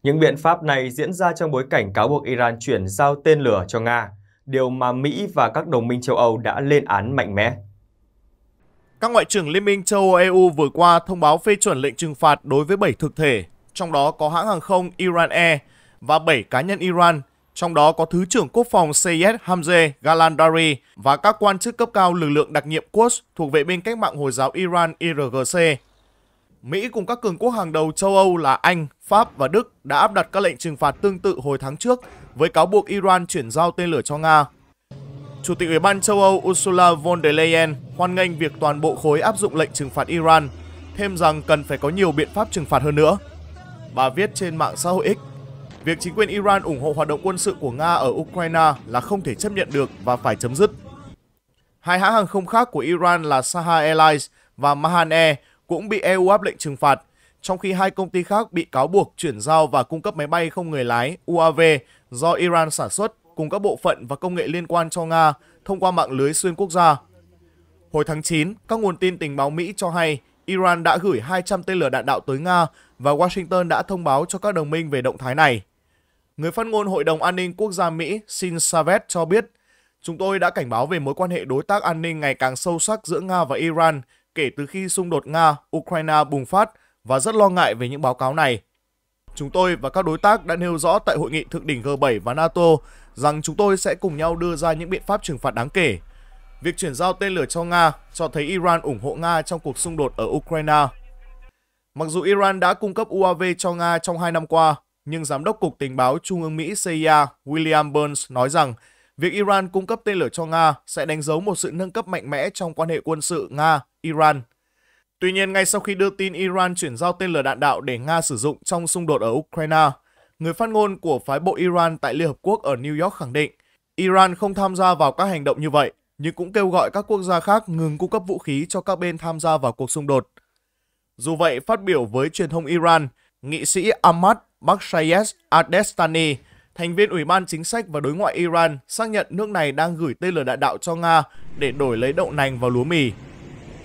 Những biện pháp này diễn ra trong bối cảnh cáo buộc Iran chuyển giao tên lửa cho Nga, điều mà Mỹ và các đồng minh châu Âu đã lên án mạnh mẽ. Các ngoại trưởng Liên minh châu Âu-EU vừa qua thông báo phê chuẩn lệnh trừng phạt đối với 7 thực thể, trong đó có hãng hàng không Iran Air và 7 cá nhân Iran – trong đó có Thứ trưởng Quốc phòng Seyed Hamze Galandari và các quan chức cấp cao lực lượng đặc nhiệm Quds thuộc vệ binh cách mạng Hồi giáo Iran IRGC. Mỹ cùng các cường quốc hàng đầu châu Âu là Anh, Pháp và Đức đã áp đặt các lệnh trừng phạt tương tự hồi tháng trước với cáo buộc Iran chuyển giao tên lửa cho Nga. Chủ tịch Ủy ban châu Âu Ursula von der Leyen hoan nghênh việc toàn bộ khối áp dụng lệnh trừng phạt Iran, thêm rằng cần phải có nhiều biện pháp trừng phạt hơn nữa. Bà viết trên mạng xã hội X Việc chính quyền Iran ủng hộ hoạt động quân sự của Nga ở Ukraine là không thể chấp nhận được và phải chấm dứt. Hai hãng hàng không khác của Iran là Sahar Airlines và Mahan Air cũng bị EU áp lệnh trừng phạt, trong khi hai công ty khác bị cáo buộc chuyển giao và cung cấp máy bay không người lái UAV do Iran sản xuất cùng các bộ phận và công nghệ liên quan cho Nga thông qua mạng lưới xuyên quốc gia. Hồi tháng 9, các nguồn tin tình báo Mỹ cho hay Iran đã gửi 200 tên lửa đạn đạo tới Nga và Washington đã thông báo cho các đồng minh về động thái này. Người phát ngôn Hội đồng An ninh Quốc gia Mỹ Shin Savet cho biết, chúng tôi đã cảnh báo về mối quan hệ đối tác an ninh ngày càng sâu sắc giữa Nga và Iran kể từ khi xung đột Nga-Ukraine bùng phát và rất lo ngại về những báo cáo này. Chúng tôi và các đối tác đã nêu rõ tại hội nghị thượng đỉnh G7 và NATO rằng chúng tôi sẽ cùng nhau đưa ra những biện pháp trừng phạt đáng kể. Việc chuyển giao tên lửa cho Nga cho thấy Iran ủng hộ Nga trong cuộc xung đột ở Ukraine. Mặc dù Iran đã cung cấp UAV cho Nga trong hai năm qua, nhưng Giám đốc Cục Tình báo Trung ương Mỹ CIA William Burns nói rằng việc Iran cung cấp tên lửa cho Nga sẽ đánh dấu một sự nâng cấp mạnh mẽ trong quan hệ quân sự Nga-Iran. Tuy nhiên, ngay sau khi đưa tin Iran chuyển giao tên lửa đạn đạo để Nga sử dụng trong xung đột ở Ukraine, người phát ngôn của phái bộ Iran tại Liên Hợp Quốc ở New York khẳng định Iran không tham gia vào các hành động như vậy, nhưng cũng kêu gọi các quốc gia khác ngừng cung cấp vũ khí cho các bên tham gia vào cuộc xung đột. Dù vậy, phát biểu với truyền thông Iran, nghị sĩ Ahmad Bakshayes Adestani, thành viên Ủy ban Chính sách và Đối ngoại Iran, xác nhận nước này đang gửi tên lửa đạn đạo cho Nga để đổi lấy đậu nành và lúa mì.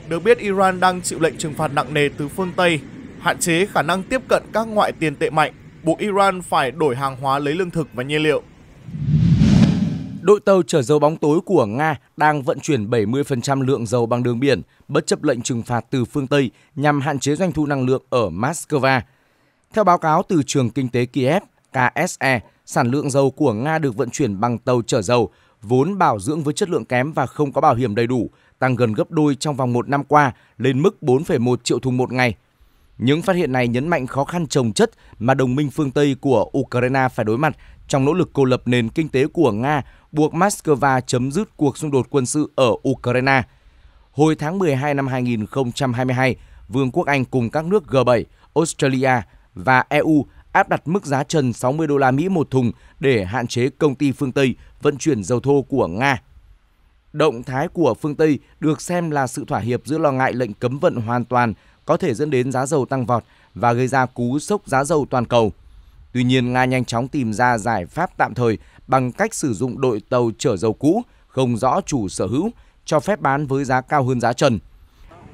Được biết, Iran đang chịu lệnh trừng phạt nặng nề từ phương Tây, hạn chế khả năng tiếp cận các ngoại tiền tệ mạnh, buộc Iran phải đổi hàng hóa lấy lương thực và nhiên liệu. Đội tàu chở dầu bóng tối của Nga đang vận chuyển 70% lượng dầu bằng đường biển, bất chấp lệnh trừng phạt từ phương Tây nhằm hạn chế doanh thu năng lượng ở Moscow theo báo cáo từ trường kinh tế Kiev, KSE, sản lượng dầu của Nga được vận chuyển bằng tàu chở dầu, vốn bảo dưỡng với chất lượng kém và không có bảo hiểm đầy đủ, tăng gần gấp đôi trong vòng một năm qua lên mức 4,1 triệu thùng một ngày. Những phát hiện này nhấn mạnh khó khăn trồng chất mà đồng minh phương Tây của Ukraine phải đối mặt trong nỗ lực cô lập nền kinh tế của Nga buộc Moscow chấm dứt cuộc xung đột quân sự ở Ukraine. Hồi tháng 12 năm 2022, Vương quốc Anh cùng các nước G7, Australia, và EU áp đặt mức giá trần 60 đô la Mỹ một thùng để hạn chế công ty phương Tây vận chuyển dầu thô của Nga. Động thái của phương Tây được xem là sự thỏa hiệp giữa lo ngại lệnh cấm vận hoàn toàn có thể dẫn đến giá dầu tăng vọt và gây ra cú sốc giá dầu toàn cầu. Tuy nhiên, Nga nhanh chóng tìm ra giải pháp tạm thời bằng cách sử dụng đội tàu chở dầu cũ không rõ chủ sở hữu cho phép bán với giá cao hơn giá trần.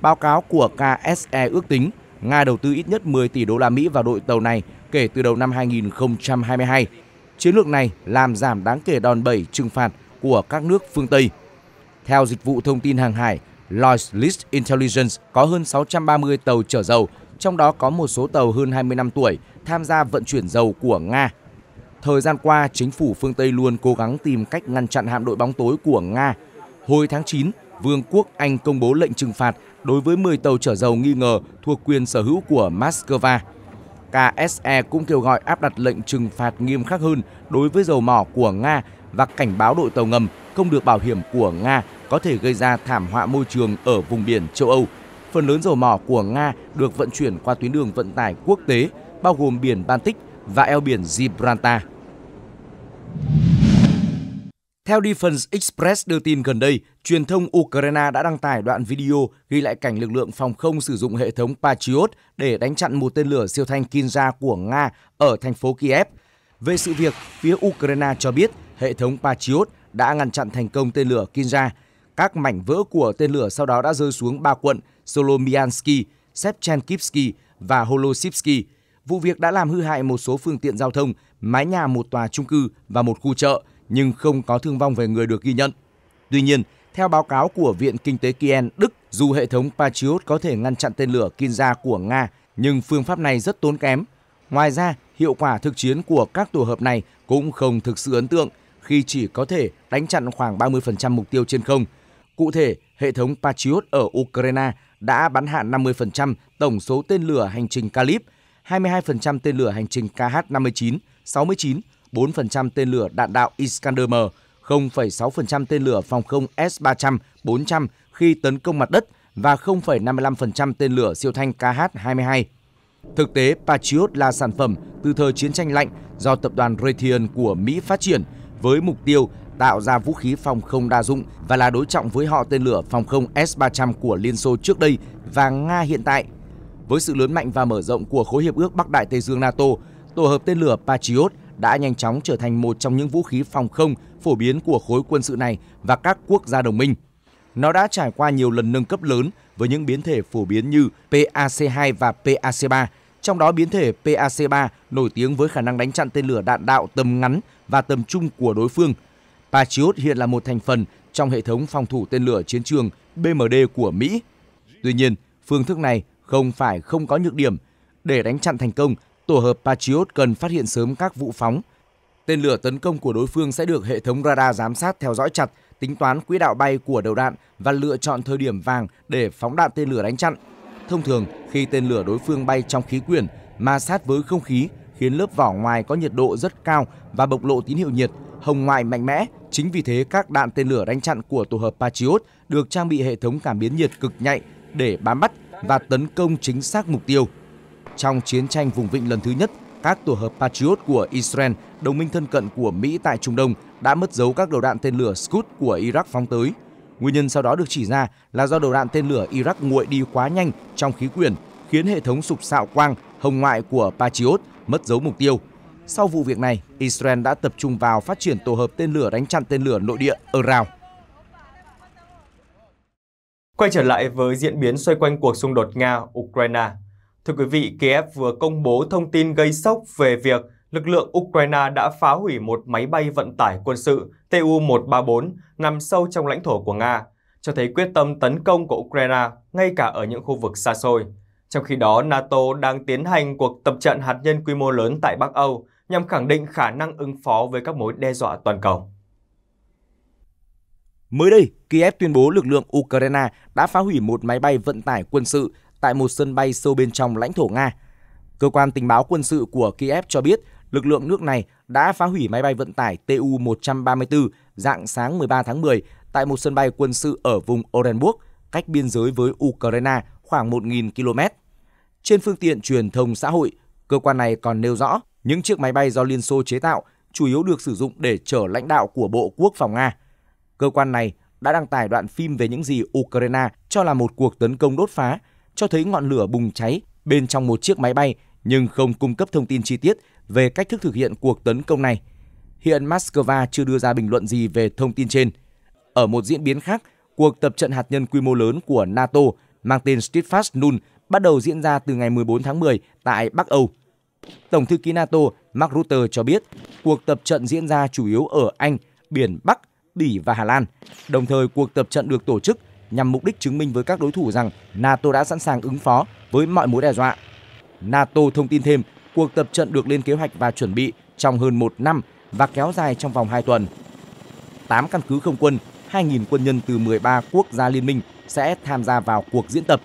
Báo cáo của KSE ước tính Nga đầu tư ít nhất 10 tỷ đô la Mỹ vào đội tàu này kể từ đầu năm 2022. Chiến lược này làm giảm đáng kể đòn bẩy trừng phạt của các nước phương Tây. Theo dịch vụ thông tin hàng hải Lloyd's List Intelligence có hơn 630 tàu chở dầu, trong đó có một số tàu hơn 20 năm tuổi tham gia vận chuyển dầu của Nga. Thời gian qua, chính phủ phương Tây luôn cố gắng tìm cách ngăn chặn hạm đội bóng tối của Nga. Hồi tháng 9, Vương quốc Anh công bố lệnh trừng phạt đối với 10 tàu chở dầu nghi ngờ thuộc quyền sở hữu của Moscow. KSE cũng kêu gọi áp đặt lệnh trừng phạt nghiêm khắc hơn đối với dầu mỏ của Nga và cảnh báo đội tàu ngầm không được bảo hiểm của Nga có thể gây ra thảm họa môi trường ở vùng biển châu Âu. Phần lớn dầu mỏ của Nga được vận chuyển qua tuyến đường vận tải quốc tế, bao gồm biển Baltic và eo biển Gibraltar. Theo Defense Express đưa tin gần đây, truyền thông Ukraine đã đăng tải đoạn video ghi lại cảnh lực lượng phòng không sử dụng hệ thống Patriot để đánh chặn một tên lửa siêu thanh Kinza của Nga ở thành phố Kiev. Về sự việc, phía Ukraine cho biết hệ thống Patriot đã ngăn chặn thành công tên lửa Kinza. Các mảnh vỡ của tên lửa sau đó đã rơi xuống ba quận Solomyansky, Shevchenkivsky và Holosivsky. Vụ việc đã làm hư hại một số phương tiện giao thông, mái nhà một tòa trung cư và một khu chợ – nhưng không có thương vong về người được ghi nhận. Tuy nhiên, theo báo cáo của Viện Kinh tế Kien, Đức, dù hệ thống Patriot có thể ngăn chặn tên lửa Kinza của Nga, nhưng phương pháp này rất tốn kém. Ngoài ra, hiệu quả thực chiến của các tổ hợp này cũng không thực sự ấn tượng khi chỉ có thể đánh chặn khoảng 30% mục tiêu trên không. Cụ thể, hệ thống Patriot ở Ukraine đã bắn hạ 50% tổng số tên lửa hành trình Kalib, 22% tên lửa hành trình KH-59, 69 4% tên lửa đạn đạo Iskander-M, 0,6% tên lửa phòng không S-300, 400 khi tấn công mặt đất và 0,55% tên lửa siêu thanh KH-22. Thực tế, Patriot là sản phẩm từ thời chiến tranh lạnh do tập đoàn Raytheon của Mỹ phát triển với mục tiêu tạo ra vũ khí phòng không đa dụng và là đối trọng với họ tên lửa phòng không S-300 của Liên Xô trước đây và Nga hiện tại. Với sự lớn mạnh và mở rộng của khối hiệp ước Bắc Đại Tây Dương NATO, tổ hợp tên lửa Patriot – đã nhanh chóng trở thành một trong những vũ khí phòng không phổ biến của khối quân sự này và các quốc gia đồng minh. Nó đã trải qua nhiều lần nâng cấp lớn với những biến thể phổ biến như PAC-2 và PAC-3, trong đó biến thể PAC-3 nổi tiếng với khả năng đánh chặn tên lửa đạn đạo tầm ngắn và tầm trung của đối phương. Patriot hiện là một thành phần trong hệ thống phòng thủ tên lửa chiến trường BMD của Mỹ. Tuy nhiên, phương thức này không phải không có nhược điểm. Để đánh chặn thành công, tổ hợp Patriot cần phát hiện sớm các vụ phóng. Tên lửa tấn công của đối phương sẽ được hệ thống radar giám sát theo dõi chặt, tính toán quỹ đạo bay của đầu đạn và lựa chọn thời điểm vàng để phóng đạn tên lửa đánh chặn. Thông thường, khi tên lửa đối phương bay trong khí quyển, ma sát với không khí khiến lớp vỏ ngoài có nhiệt độ rất cao và bộc lộ tín hiệu nhiệt, hồng ngoại mạnh mẽ. Chính vì thế, các đạn tên lửa đánh chặn của tổ hợp Patriot được trang bị hệ thống cảm biến nhiệt cực nhạy để bám bắt và tấn công chính xác mục tiêu. Trong chiến tranh vùng vịnh lần thứ nhất, các tổ hợp Patriot của Israel, đồng minh thân cận của Mỹ tại Trung Đông, đã mất dấu các đầu đạn tên lửa Scud của Iraq phóng tới. Nguyên nhân sau đó được chỉ ra là do đầu đạn tên lửa Iraq nguội đi quá nhanh trong khí quyển, khiến hệ thống sụp xạo quang hồng ngoại của Patriot mất dấu mục tiêu. Sau vụ việc này, Israel đã tập trung vào phát triển tổ hợp tên lửa đánh chặn tên lửa nội địa ở rào. Quay trở lại với diễn biến xoay quanh cuộc xung đột Nga-Ukraine, Thưa quý vị, Kiev vừa công bố thông tin gây sốc về việc lực lượng Ukraine đã phá hủy một máy bay vận tải quân sự Tu-134 nằm sâu trong lãnh thổ của Nga, cho thấy quyết tâm tấn công của Ukraine ngay cả ở những khu vực xa xôi. Trong khi đó, NATO đang tiến hành cuộc tập trận hạt nhân quy mô lớn tại Bắc Âu nhằm khẳng định khả năng ứng phó với các mối đe dọa toàn cầu. Mới đây, Kiev tuyên bố lực lượng Ukraine đã phá hủy một máy bay vận tải quân sự tại một sân bay sâu bên trong lãnh thổ Nga. Cơ quan tình báo quân sự của Kiev cho biết lực lượng nước này đã phá hủy máy bay vận tải Tu-134 dạng sáng 13 tháng 10 tại một sân bay quân sự ở vùng Orenburg, cách biên giới với Ukraine khoảng 1.000 km. Trên phương tiện truyền thông xã hội, cơ quan này còn nêu rõ những chiếc máy bay do Liên Xô chế tạo chủ yếu được sử dụng để chở lãnh đạo của Bộ Quốc phòng Nga. Cơ quan này đã đăng tải đoạn phim về những gì Ukraine cho là một cuộc tấn công đốt phá cho thấy ngọn lửa bùng cháy bên trong một chiếc máy bay nhưng không cung cấp thông tin chi tiết về cách thức thực hiện cuộc tấn công này. Hiện Moscow chưa đưa ra bình luận gì về thông tin trên. Ở một diễn biến khác, cuộc tập trận hạt nhân quy mô lớn của NATO mang tên Steadfast Nun bắt đầu diễn ra từ ngày 14 tháng 10 tại Bắc Âu. Tổng thư ký NATO Mark Rutte cho biết cuộc tập trận diễn ra chủ yếu ở Anh, Biển Bắc, Bỉ và Hà Lan. Đồng thời, cuộc tập trận được tổ chức nhằm mục đích chứng minh với các đối thủ rằng NATO đã sẵn sàng ứng phó với mọi mối đe dọa. NATO thông tin thêm, cuộc tập trận được lên kế hoạch và chuẩn bị trong hơn một năm và kéo dài trong vòng 2 tuần. 8 căn cứ không quân, 2.000 quân nhân từ 13 quốc gia liên minh sẽ tham gia vào cuộc diễn tập.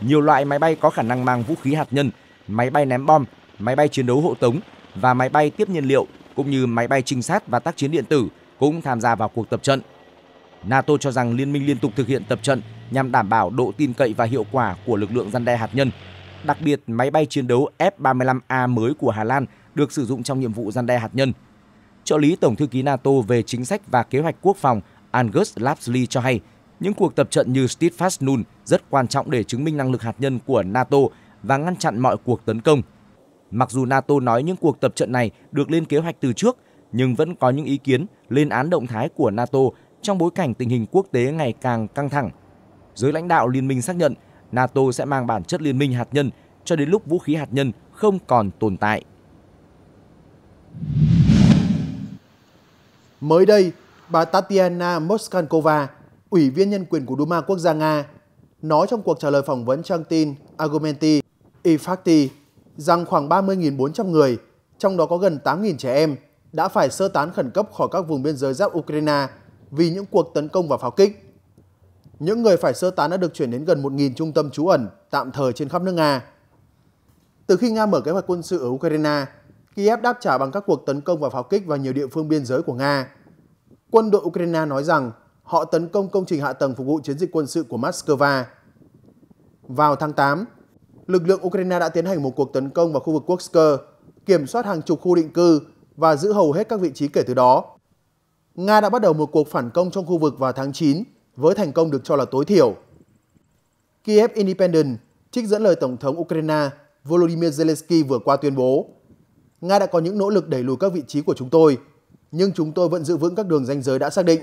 Nhiều loại máy bay có khả năng mang vũ khí hạt nhân, máy bay ném bom, máy bay chiến đấu hộ tống và máy bay tiếp nhiên liệu cũng như máy bay trinh sát và tác chiến điện tử cũng tham gia vào cuộc tập trận. NATO cho rằng liên minh liên tục thực hiện tập trận nhằm đảm bảo độ tin cậy và hiệu quả của lực lượng răn đe hạt nhân. Đặc biệt, máy bay chiến đấu F-35A mới của Hà Lan được sử dụng trong nhiệm vụ răn đe hạt nhân. Trợ lý Tổng thư ký NATO về chính sách và kế hoạch quốc phòng Angus Lapsley cho hay, những cuộc tập trận như Steadfast Nun rất quan trọng để chứng minh năng lực hạt nhân của NATO và ngăn chặn mọi cuộc tấn công. Mặc dù NATO nói những cuộc tập trận này được lên kế hoạch từ trước, nhưng vẫn có những ý kiến lên án động thái của NATO trong bối cảnh tình hình quốc tế ngày càng căng thẳng. Giới lãnh đạo liên minh xác nhận NATO sẽ mang bản chất liên minh hạt nhân cho đến lúc vũ khí hạt nhân không còn tồn tại. Mới đây, bà Tatiana Moskankova, Ủy viên nhân quyền của Duma Quốc gia Nga, nói trong cuộc trả lời phỏng vấn trang tin Argumenti Ifakti rằng khoảng 30.400 người, trong đó có gần 8.000 trẻ em, đã phải sơ tán khẩn cấp khỏi các vùng biên giới giáp Ukraine vì những cuộc tấn công và pháo kích. Những người phải sơ tán đã được chuyển đến gần 1.000 trung tâm trú ẩn tạm thời trên khắp nước Nga. Từ khi Nga mở kế hoạch quân sự ở Ukraine, Kiev đáp trả bằng các cuộc tấn công và pháo kích vào nhiều địa phương biên giới của Nga. Quân đội Ukraine nói rằng họ tấn công công trình hạ tầng phục vụ chiến dịch quân sự của Moscow. Vào tháng 8, lực lượng Ukraine đã tiến hành một cuộc tấn công vào khu vực Kursk, kiểm soát hàng chục khu định cư và giữ hầu hết các vị trí kể từ đó, Nga đã bắt đầu một cuộc phản công trong khu vực vào tháng 9 với thành công được cho là tối thiểu. Kiev Independent trích dẫn lời Tổng thống Ukraine Volodymyr Zelensky vừa qua tuyên bố Nga đã có những nỗ lực đẩy lùi các vị trí của chúng tôi, nhưng chúng tôi vẫn giữ vững các đường ranh giới đã xác định.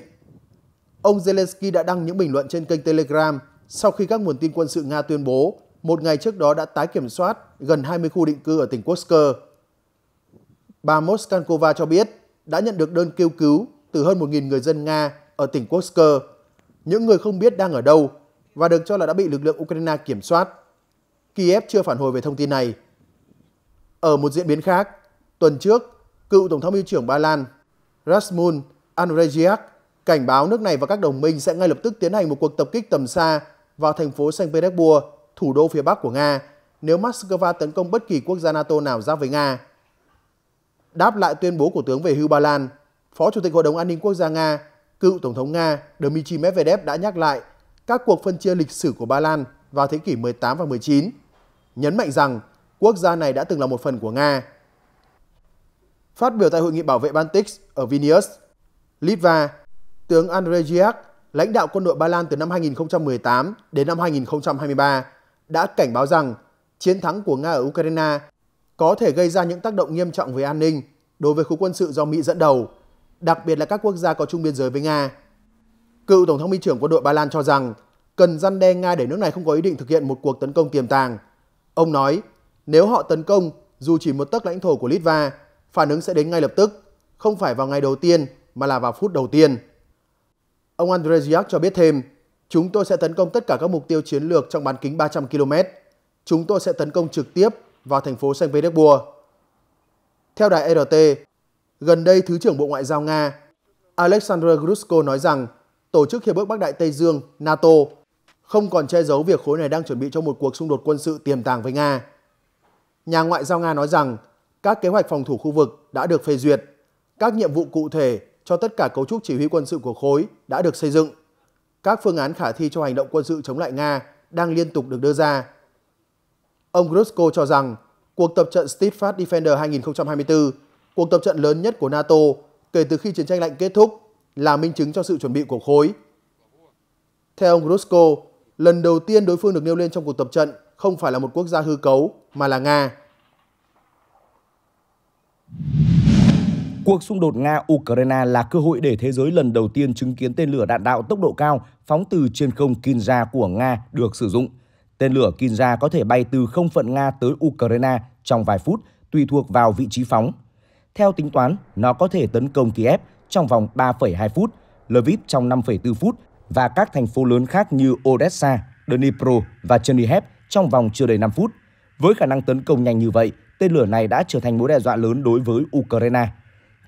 Ông Zelensky đã đăng những bình luận trên kênh Telegram sau khi các nguồn tin quân sự Nga tuyên bố một ngày trước đó đã tái kiểm soát gần 20 khu định cư ở tỉnh Kursk. Bà Moskankova cho biết đã nhận được đơn kêu cứu từ hơn 1.000 người dân Nga ở tỉnh Kursk, những người không biết đang ở đâu và được cho là đã bị lực lượng Ukraine kiểm soát. Kiev chưa phản hồi về thông tin này. Ở một diễn biến khác, tuần trước, cựu Tổng thống yêu trưởng Ba Lan Rasmus Andrejak cảnh báo nước này và các đồng minh sẽ ngay lập tức tiến hành một cuộc tập kích tầm xa vào thành phố Saint Petersburg, thủ đô phía bắc của Nga, nếu Moscow tấn công bất kỳ quốc gia NATO nào giáp với Nga. Đáp lại tuyên bố của tướng về hưu Ba Lan, Phó Chủ tịch Hội đồng An ninh Quốc gia Nga, cựu Tổng thống Nga Dmitry Medvedev đã nhắc lại các cuộc phân chia lịch sử của Ba Lan vào thế kỷ 18 và 19, nhấn mạnh rằng quốc gia này đã từng là một phần của Nga. Phát biểu tại Hội nghị Bảo vệ Baltic ở Vilnius, Litva, tướng Andrei Giak, lãnh đạo quân đội Ba Lan từ năm 2018 đến năm 2023, đã cảnh báo rằng chiến thắng của Nga ở Ukraine có thể gây ra những tác động nghiêm trọng về an ninh đối với khu quân sự do Mỹ dẫn đầu đặc biệt là các quốc gia có chung biên giới với Nga. Cựu Tổng thống Minh trưởng quân đội Ba Lan cho rằng cần răn đe Nga để nước này không có ý định thực hiện một cuộc tấn công tiềm tàng. Ông nói, nếu họ tấn công dù chỉ một tấc lãnh thổ của Litva, phản ứng sẽ đến ngay lập tức, không phải vào ngày đầu tiên mà là vào phút đầu tiên. Ông Andreziak cho biết thêm, chúng tôi sẽ tấn công tất cả các mục tiêu chiến lược trong bán kính 300 km. Chúng tôi sẽ tấn công trực tiếp vào thành phố Saint Petersburg. Theo đài RT, Gần đây, Thứ trưởng Bộ Ngoại giao Nga Alexander Grushko nói rằng Tổ chức Hiệp ước Bắc Đại Tây Dương NATO không còn che giấu việc khối này đang chuẩn bị cho một cuộc xung đột quân sự tiềm tàng với Nga. Nhà ngoại giao Nga nói rằng các kế hoạch phòng thủ khu vực đã được phê duyệt, các nhiệm vụ cụ thể cho tất cả cấu trúc chỉ huy quân sự của khối đã được xây dựng. Các phương án khả thi cho hành động quân sự chống lại Nga đang liên tục được đưa ra. Ông Grushko cho rằng cuộc tập trận Steadfast Defender 2024 cuộc tập trận lớn nhất của NATO kể từ khi chiến tranh lạnh kết thúc là minh chứng cho sự chuẩn bị của khối. Theo ông Grusko, lần đầu tiên đối phương được nêu lên trong cuộc tập trận không phải là một quốc gia hư cấu mà là Nga. Cuộc xung đột Nga-Ukraine là cơ hội để thế giới lần đầu tiên chứng kiến tên lửa đạn đạo tốc độ cao phóng từ trên không Kinza của Nga được sử dụng. Tên lửa Kinza có thể bay từ không phận Nga tới Ukraine trong vài phút, tùy thuộc vào vị trí phóng. Theo tính toán, nó có thể tấn công Kiev trong vòng 3,2 phút, Lviv trong 5,4 phút và các thành phố lớn khác như Odessa, Dnipro và Chernihiv trong vòng chưa đầy 5 phút. Với khả năng tấn công nhanh như vậy, tên lửa này đã trở thành mối đe dọa lớn đối với Ukraine.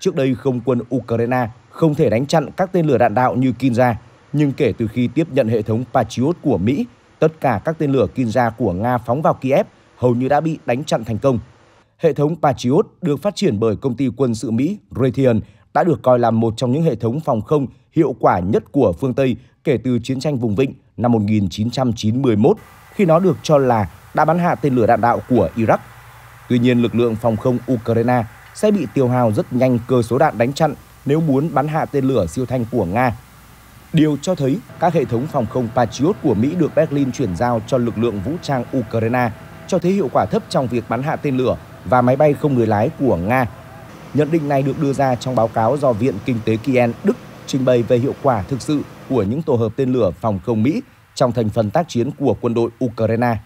Trước đây, không quân Ukraine không thể đánh chặn các tên lửa đạn đạo như Kinza, nhưng kể từ khi tiếp nhận hệ thống Patriot của Mỹ, tất cả các tên lửa Kinza của Nga phóng vào Kiev hầu như đã bị đánh chặn thành công – hệ thống Patriot được phát triển bởi công ty quân sự Mỹ Raytheon đã được coi là một trong những hệ thống phòng không hiệu quả nhất của phương Tây kể từ chiến tranh vùng vịnh năm 1991 khi nó được cho là đã bắn hạ tên lửa đạn đạo của Iraq. Tuy nhiên, lực lượng phòng không Ukraine sẽ bị tiêu hao rất nhanh cơ số đạn đánh chặn nếu muốn bắn hạ tên lửa siêu thanh của Nga. Điều cho thấy các hệ thống phòng không Patriot của Mỹ được Berlin chuyển giao cho lực lượng vũ trang Ukraine cho thấy hiệu quả thấp trong việc bắn hạ tên lửa và máy bay không người lái của Nga. Nhận định này được đưa ra trong báo cáo do Viện Kinh tế Kiel Đức trình bày về hiệu quả thực sự của những tổ hợp tên lửa phòng không Mỹ trong thành phần tác chiến của quân đội Ukraine.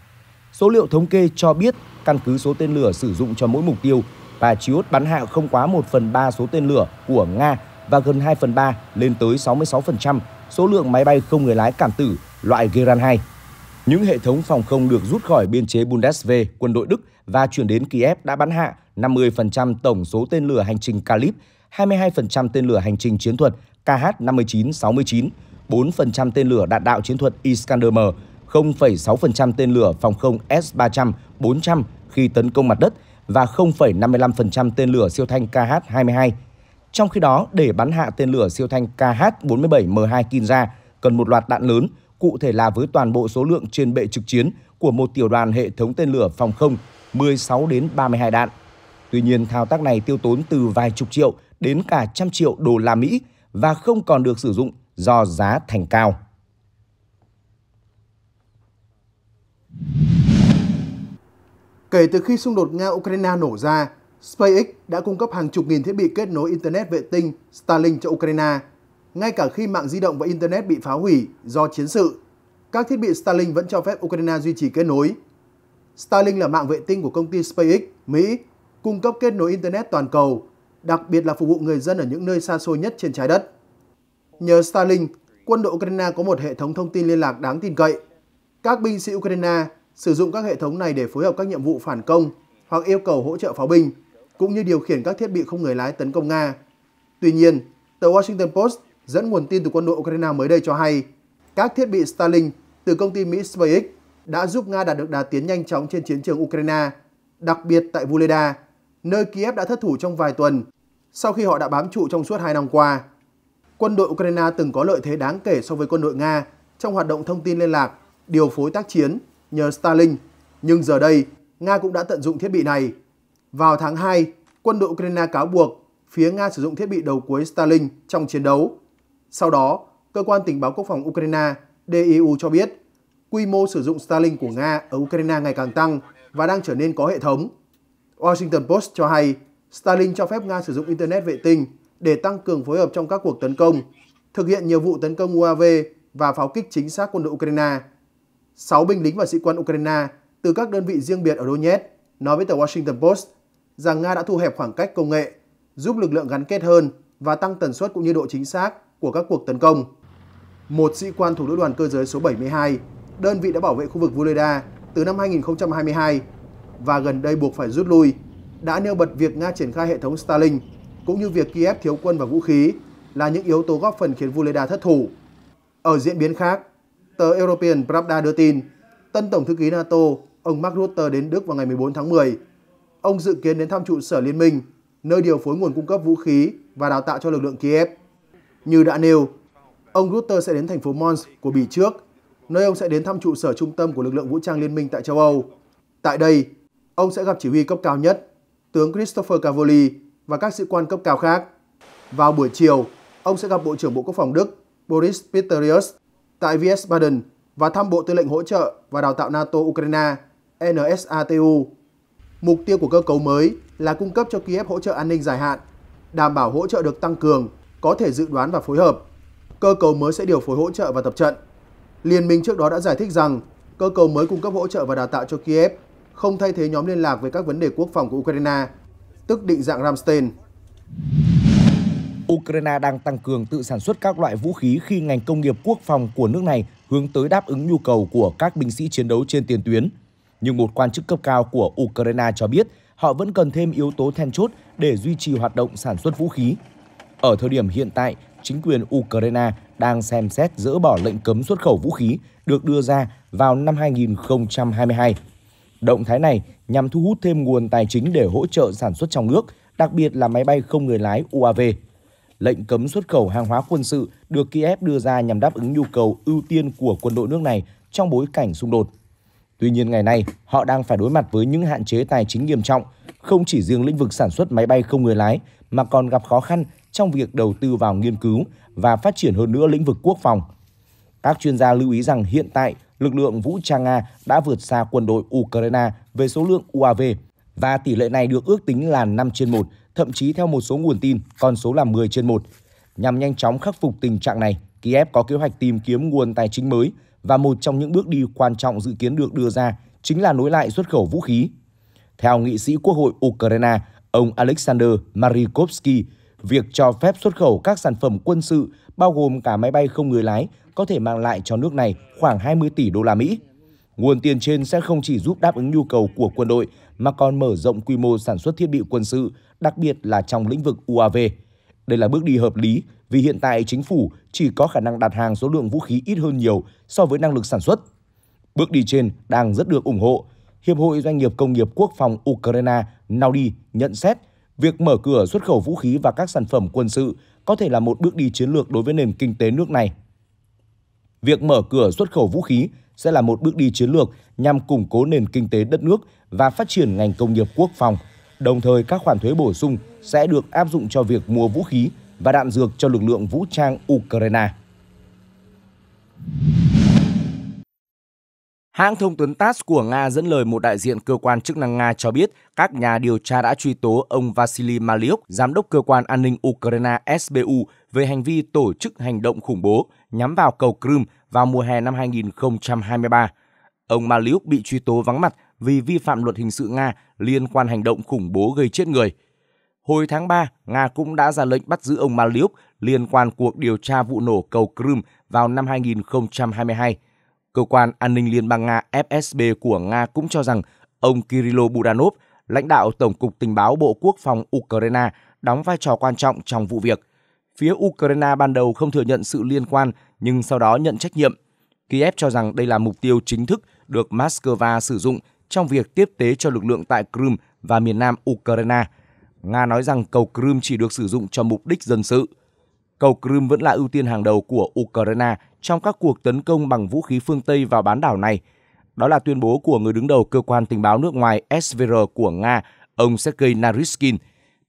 Số liệu thống kê cho biết căn cứ số tên lửa sử dụng cho mỗi mục tiêu, Patriot bắn hạ không quá 1 phần 3 số tên lửa của Nga và gần 2 phần 3 lên tới 66% số lượng máy bay không người lái cảm tử loại Geran 2. Những hệ thống phòng không được rút khỏi biên chế Bundeswehr quân đội Đức và chuyển đến Kiev đã bắn hạ 50% tổng số tên lửa hành trình Kalib, 22% tên lửa hành trình chiến thuật KH-59-69, 4% tên lửa đạn đạo chiến thuật Iskander-M, 0,6% tên lửa phòng không S-300, 400 khi tấn công mặt đất và 0,55% tên lửa siêu thanh KH-22. Trong khi đó, để bắn hạ tên lửa siêu thanh KH-47M2 Kinza, cần một loạt đạn lớn, cụ thể là với toàn bộ số lượng trên bệ trực chiến của một tiểu đoàn hệ thống tên lửa phòng không 16 đến 32 đạn. Tuy nhiên, thao tác này tiêu tốn từ vài chục triệu đến cả trăm triệu đô la Mỹ và không còn được sử dụng do giá thành cao. Kể từ khi xung đột Nga-Ukraine nổ ra, SpaceX đã cung cấp hàng chục nghìn thiết bị kết nối Internet vệ tinh Starlink cho Ukraine. Ngay cả khi mạng di động và Internet bị phá hủy do chiến sự, các thiết bị Starlink vẫn cho phép Ukraine duy trì kết nối. Starlink là mạng vệ tinh của công ty SpaceX, Mỹ, cung cấp kết nối Internet toàn cầu, đặc biệt là phục vụ người dân ở những nơi xa xôi nhất trên trái đất. Nhờ Starlink, quân đội Ukraine có một hệ thống thông tin liên lạc đáng tin cậy. Các binh sĩ Ukraine sử dụng các hệ thống này để phối hợp các nhiệm vụ phản công hoặc yêu cầu hỗ trợ pháo binh, cũng như điều khiển các thiết bị không người lái tấn công Nga. Tuy nhiên, tờ Washington Post dẫn nguồn tin từ quân đội Ukraine mới đây cho hay, các thiết bị Starlink từ công ty Mỹ SpaceX đã giúp Nga đạt được đà tiến nhanh chóng trên chiến trường Ukraine, đặc biệt tại Vuleda, nơi Kiev đã thất thủ trong vài tuần sau khi họ đã bám trụ trong suốt hai năm qua. Quân đội Ukraine từng có lợi thế đáng kể so với quân đội Nga trong hoạt động thông tin liên lạc, điều phối tác chiến nhờ Starlink, nhưng giờ đây Nga cũng đã tận dụng thiết bị này. Vào tháng 2, quân đội Ukraine cáo buộc phía Nga sử dụng thiết bị đầu cuối Starlink trong chiến đấu. Sau đó, cơ quan tình báo quốc phòng Ukraine DIU cho biết quy mô sử dụng Starlink của Nga ở Ukraine ngày càng tăng và đang trở nên có hệ thống. Washington Post cho hay Starlink cho phép Nga sử dụng Internet vệ tinh để tăng cường phối hợp trong các cuộc tấn công, thực hiện nhiều vụ tấn công UAV và pháo kích chính xác quân đội Ukraine. Sáu binh lính và sĩ quan Ukraine từ các đơn vị riêng biệt ở Donetsk nói với tờ Washington Post rằng Nga đã thu hẹp khoảng cách công nghệ, giúp lực lượng gắn kết hơn và tăng tần suất cũng như độ chính xác của các cuộc tấn công. Một sĩ quan thủ lữ đoàn cơ giới số 72 đơn vị đã bảo vệ khu vực Volodya từ năm 2022 và gần đây buộc phải rút lui, đã nêu bật việc Nga triển khai hệ thống Starlink cũng như việc Kiev thiếu quân và vũ khí là những yếu tố góp phần khiến Volodya thất thủ. Ở diễn biến khác, tờ European Pravda đưa tin, tân Tổng thư ký NATO ông Mark Rutte đến Đức vào ngày 14 tháng 10. Ông dự kiến đến thăm trụ sở liên minh, nơi điều phối nguồn cung cấp vũ khí và đào tạo cho lực lượng Kiev. Như đã nêu, ông Rutte sẽ đến thành phố Mons của Bỉ trước nơi ông sẽ đến thăm trụ sở trung tâm của lực lượng vũ trang liên minh tại châu Âu. Tại đây, ông sẽ gặp chỉ huy cấp cao nhất, tướng Christopher Cavoli và các sĩ quan cấp cao khác. Vào buổi chiều, ông sẽ gặp Bộ trưởng Bộ Quốc phòng Đức Boris Pistorius tại Wiesbaden và thăm Bộ Tư lệnh Hỗ trợ và Đào tạo NATO Ukraine NSATU. Mục tiêu của cơ cấu mới là cung cấp cho Kiev hỗ trợ an ninh dài hạn, đảm bảo hỗ trợ được tăng cường, có thể dự đoán và phối hợp. Cơ cấu mới sẽ điều phối hỗ trợ và tập trận Liên minh trước đó đã giải thích rằng cơ cầu mới cung cấp hỗ trợ và đào tạo cho Kiev không thay thế nhóm liên lạc về các vấn đề quốc phòng của Ukraine, tức định dạng Ramstein. Ukraine đang tăng cường tự sản xuất các loại vũ khí khi ngành công nghiệp quốc phòng của nước này hướng tới đáp ứng nhu cầu của các binh sĩ chiến đấu trên tiền tuyến. Nhưng một quan chức cấp cao của Ukraine cho biết họ vẫn cần thêm yếu tố then chốt để duy trì hoạt động sản xuất vũ khí. Ở thời điểm hiện tại, chính quyền Ukraine đang xem xét dỡ bỏ lệnh cấm xuất khẩu vũ khí được đưa ra vào năm 2022. Động thái này nhằm thu hút thêm nguồn tài chính để hỗ trợ sản xuất trong nước, đặc biệt là máy bay không người lái UAV. Lệnh cấm xuất khẩu hàng hóa quân sự được Kiev đưa ra nhằm đáp ứng nhu cầu ưu tiên của quân đội nước này trong bối cảnh xung đột. Tuy nhiên ngày nay, họ đang phải đối mặt với những hạn chế tài chính nghiêm trọng, không chỉ riêng lĩnh vực sản xuất máy bay không người lái mà còn gặp khó khăn trong việc đầu tư vào nghiên cứu và phát triển hơn nữa lĩnh vực quốc phòng. Các chuyên gia lưu ý rằng hiện tại, lực lượng vũ trang Nga đã vượt xa quân đội Ukraine về số lượng UAV và tỷ lệ này được ước tính là 5 trên 1, thậm chí theo một số nguồn tin, con số là 10 trên 1. Nhằm nhanh chóng khắc phục tình trạng này, Kiev có kế hoạch tìm kiếm nguồn tài chính mới và một trong những bước đi quan trọng dự kiến được đưa ra chính là nối lại xuất khẩu vũ khí. Theo nghị sĩ Quốc hội Ukraine, ông Alexander Marikovsky, Việc cho phép xuất khẩu các sản phẩm quân sự bao gồm cả máy bay không người lái có thể mang lại cho nước này khoảng 20 tỷ đô la Mỹ. Nguồn tiền trên sẽ không chỉ giúp đáp ứng nhu cầu của quân đội mà còn mở rộng quy mô sản xuất thiết bị quân sự, đặc biệt là trong lĩnh vực UAV. Đây là bước đi hợp lý vì hiện tại chính phủ chỉ có khả năng đặt hàng số lượng vũ khí ít hơn nhiều so với năng lực sản xuất. Bước đi trên đang rất được ủng hộ. Hiệp hội Doanh nghiệp Công nghiệp Quốc phòng Ukraine Naudi nhận xét Việc mở cửa xuất khẩu vũ khí và các sản phẩm quân sự có thể là một bước đi chiến lược đối với nền kinh tế nước này. Việc mở cửa xuất khẩu vũ khí sẽ là một bước đi chiến lược nhằm củng cố nền kinh tế đất nước và phát triển ngành công nghiệp quốc phòng. Đồng thời, các khoản thuế bổ sung sẽ được áp dụng cho việc mua vũ khí và đạn dược cho lực lượng vũ trang Ukraine. Hãng thông tấn TASS của Nga dẫn lời một đại diện cơ quan chức năng Nga cho biết các nhà điều tra đã truy tố ông Vasily Maliuk, giám đốc cơ quan an ninh Ukraine SBU về hành vi tổ chức hành động khủng bố nhắm vào cầu Crimea vào mùa hè năm 2023. Ông Maliuk bị truy tố vắng mặt vì vi phạm luật hình sự Nga liên quan hành động khủng bố gây chết người. Hồi tháng 3, Nga cũng đã ra lệnh bắt giữ ông Maliuk liên quan cuộc điều tra vụ nổ cầu Crimea vào năm 2022. Cơ quan an ninh Liên bang Nga FSB của Nga cũng cho rằng ông Kirilo Budanov, lãnh đạo Tổng cục Tình báo Bộ Quốc phòng Ukraine, đóng vai trò quan trọng trong vụ việc. Phía Ukraine ban đầu không thừa nhận sự liên quan nhưng sau đó nhận trách nhiệm. Kiev cho rằng đây là mục tiêu chính thức được Moscow sử dụng trong việc tiếp tế cho lực lượng tại Crimea và miền nam Ukraine. Nga nói rằng cầu Crimea chỉ được sử dụng cho mục đích dân sự. Cầu Crimea vẫn là ưu tiên hàng đầu của Ukraine trong các cuộc tấn công bằng vũ khí phương Tây vào bán đảo này. Đó là tuyên bố của người đứng đầu cơ quan tình báo nước ngoài SVR của Nga, ông Sergei Naryshkin.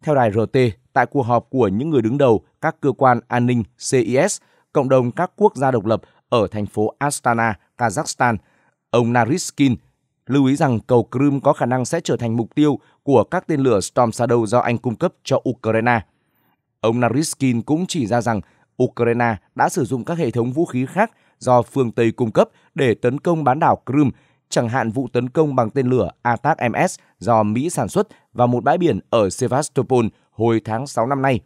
Theo đài RT, tại cuộc họp của những người đứng đầu các cơ quan an ninh CIS, cộng đồng các quốc gia độc lập ở thành phố Astana, Kazakhstan, ông Naryshkin lưu ý rằng cầu Crimea có khả năng sẽ trở thành mục tiêu của các tên lửa Storm Shadow do Anh cung cấp cho Ukraine. Ông Naryshkin cũng chỉ ra rằng Ukraine đã sử dụng các hệ thống vũ khí khác do phương Tây cung cấp để tấn công bán đảo Crimea, chẳng hạn vụ tấn công bằng tên lửa ATAC-MS do Mỹ sản xuất vào một bãi biển ở Sevastopol hồi tháng 6 năm nay.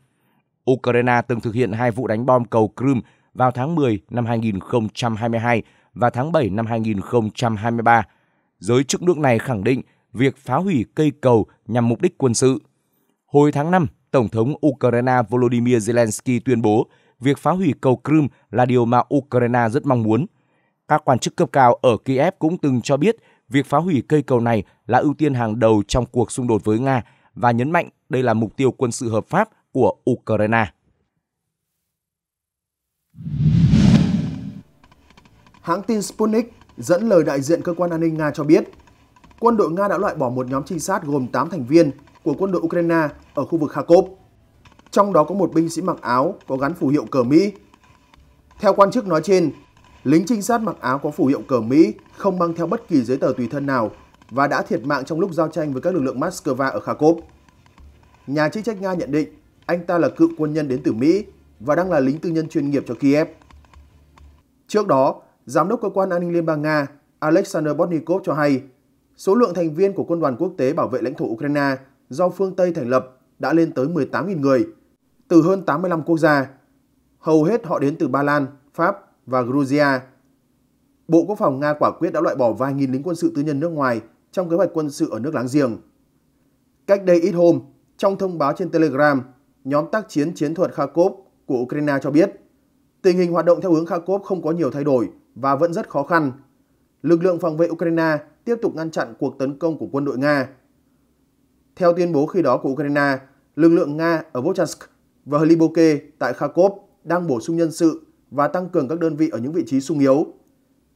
Ukraine từng thực hiện hai vụ đánh bom cầu Crimea vào tháng 10 năm 2022 và tháng 7 năm 2023. Giới chức nước này khẳng định việc phá hủy cây cầu nhằm mục đích quân sự. Hồi tháng 5, Tổng thống Ukraine Volodymyr Zelensky tuyên bố việc phá hủy cầu Crimea là điều mà Ukraine rất mong muốn. Các quan chức cấp cao ở Kiev cũng từng cho biết việc phá hủy cây cầu này là ưu tiên hàng đầu trong cuộc xung đột với Nga và nhấn mạnh đây là mục tiêu quân sự hợp pháp của Ukraine. Hãng tin Sputnik dẫn lời đại diện cơ quan an ninh Nga cho biết, quân đội Nga đã loại bỏ một nhóm trinh sát gồm 8 thành viên của quân đội Ukraine ở khu vực Kharkov trong đó có một binh sĩ mặc áo có gắn phù hiệu cờ Mỹ. Theo quan chức nói trên, lính trinh sát mặc áo có phù hiệu cờ Mỹ không mang theo bất kỳ giấy tờ tùy thân nào và đã thiệt mạng trong lúc giao tranh với các lực lượng Moscow ở Kharkov. Nhà chức trách Nga nhận định anh ta là cựu quân nhân đến từ Mỹ và đang là lính tư nhân chuyên nghiệp cho Kiev. Trước đó, Giám đốc Cơ quan An ninh Liên bang Nga Alexander Bornikov cho hay số lượng thành viên của quân đoàn quốc tế bảo vệ lãnh thổ Ukraine do phương Tây thành lập đã lên tới 18.000 người – từ hơn 85 quốc gia. Hầu hết họ đến từ Ba Lan, Pháp và Georgia. Bộ Quốc phòng Nga quả quyết đã loại bỏ vài nghìn lính quân sự tư nhân nước ngoài trong kế hoạch quân sự ở nước láng giềng. Cách đây ít hôm, trong thông báo trên Telegram, nhóm tác chiến chiến thuật Kharkov của Ukraine cho biết tình hình hoạt động theo hướng Kharkov không có nhiều thay đổi và vẫn rất khó khăn. Lực lượng phòng vệ Ukraine tiếp tục ngăn chặn cuộc tấn công của quân đội Nga. Theo tuyên bố khi đó của Ukraine, lực lượng Nga ở Volchansk và Hliboke tại Kharkov đang bổ sung nhân sự và tăng cường các đơn vị ở những vị trí sung yếu.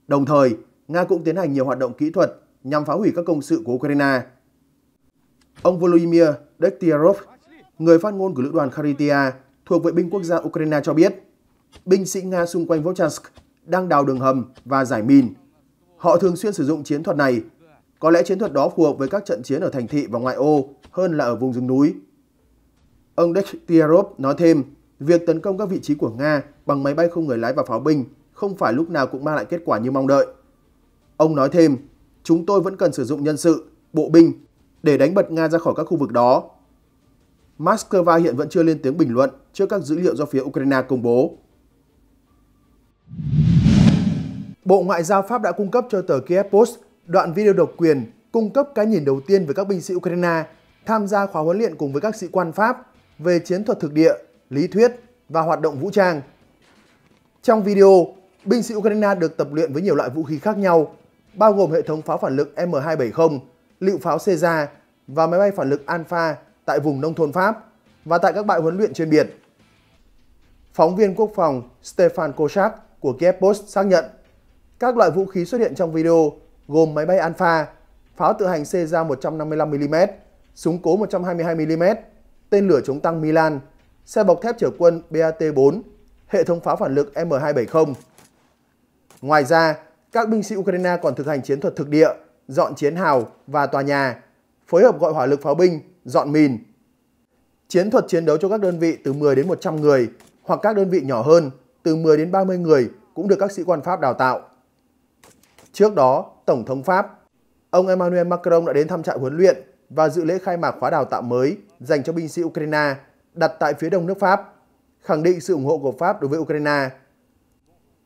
Đồng thời, Nga cũng tiến hành nhiều hoạt động kỹ thuật nhằm phá hủy các công sự của Ukraine. Ông Volodymyr Dektyarov, người phát ngôn của lữ đoàn Kharitia thuộc vệ binh quốc gia Ukraine cho biết, binh sĩ Nga xung quanh Volchansk đang đào đường hầm và giải mìn. Họ thường xuyên sử dụng chiến thuật này. Có lẽ chiến thuật đó phù hợp với các trận chiến ở thành thị và ngoại ô hơn là ở vùng rừng núi. Ông Dechtyarov nói thêm, việc tấn công các vị trí của Nga bằng máy bay không người lái và pháo binh không phải lúc nào cũng mang lại kết quả như mong đợi. Ông nói thêm, chúng tôi vẫn cần sử dụng nhân sự, bộ binh để đánh bật Nga ra khỏi các khu vực đó. Moscow hiện vẫn chưa lên tiếng bình luận trước các dữ liệu do phía Ukraine công bố. Bộ Ngoại giao Pháp đã cung cấp cho tờ Kiev Post đoạn video độc quyền cung cấp cái nhìn đầu tiên về các binh sĩ Ukraine tham gia khóa huấn luyện cùng với các sĩ quan Pháp về chiến thuật thực địa, lý thuyết và hoạt động vũ trang. Trong video, binh sĩ Ukraine được tập luyện với nhiều loại vũ khí khác nhau, bao gồm hệ thống pháo phản lực M270, lựu pháo Caesar và máy bay phản lực Alpha tại vùng nông thôn Pháp và tại các bãi huấn luyện trên biển. Phóng viên quốc phòng Stefan Kosak của Kiev Post xác nhận, các loại vũ khí xuất hiện trong video gồm máy bay Alpha, pháo tự hành Caesar 155mm, súng cố 122mm tên lửa chống tăng Milan, xe bọc thép chở quân BAT-4, hệ thống pháo phản lực M270. Ngoài ra, các binh sĩ Ukraine còn thực hành chiến thuật thực địa, dọn chiến hào và tòa nhà, phối hợp gọi hỏa lực pháo binh, dọn mìn. Chiến thuật chiến đấu cho các đơn vị từ 10 đến 100 người hoặc các đơn vị nhỏ hơn từ 10 đến 30 người cũng được các sĩ quan Pháp đào tạo. Trước đó, Tổng thống Pháp, ông Emmanuel Macron đã đến thăm trại huấn luyện và dự lễ khai mạc khóa đào tạo mới dành cho binh sĩ Ukraine đặt tại phía đông nước Pháp, khẳng định sự ủng hộ của Pháp đối với Ukraine.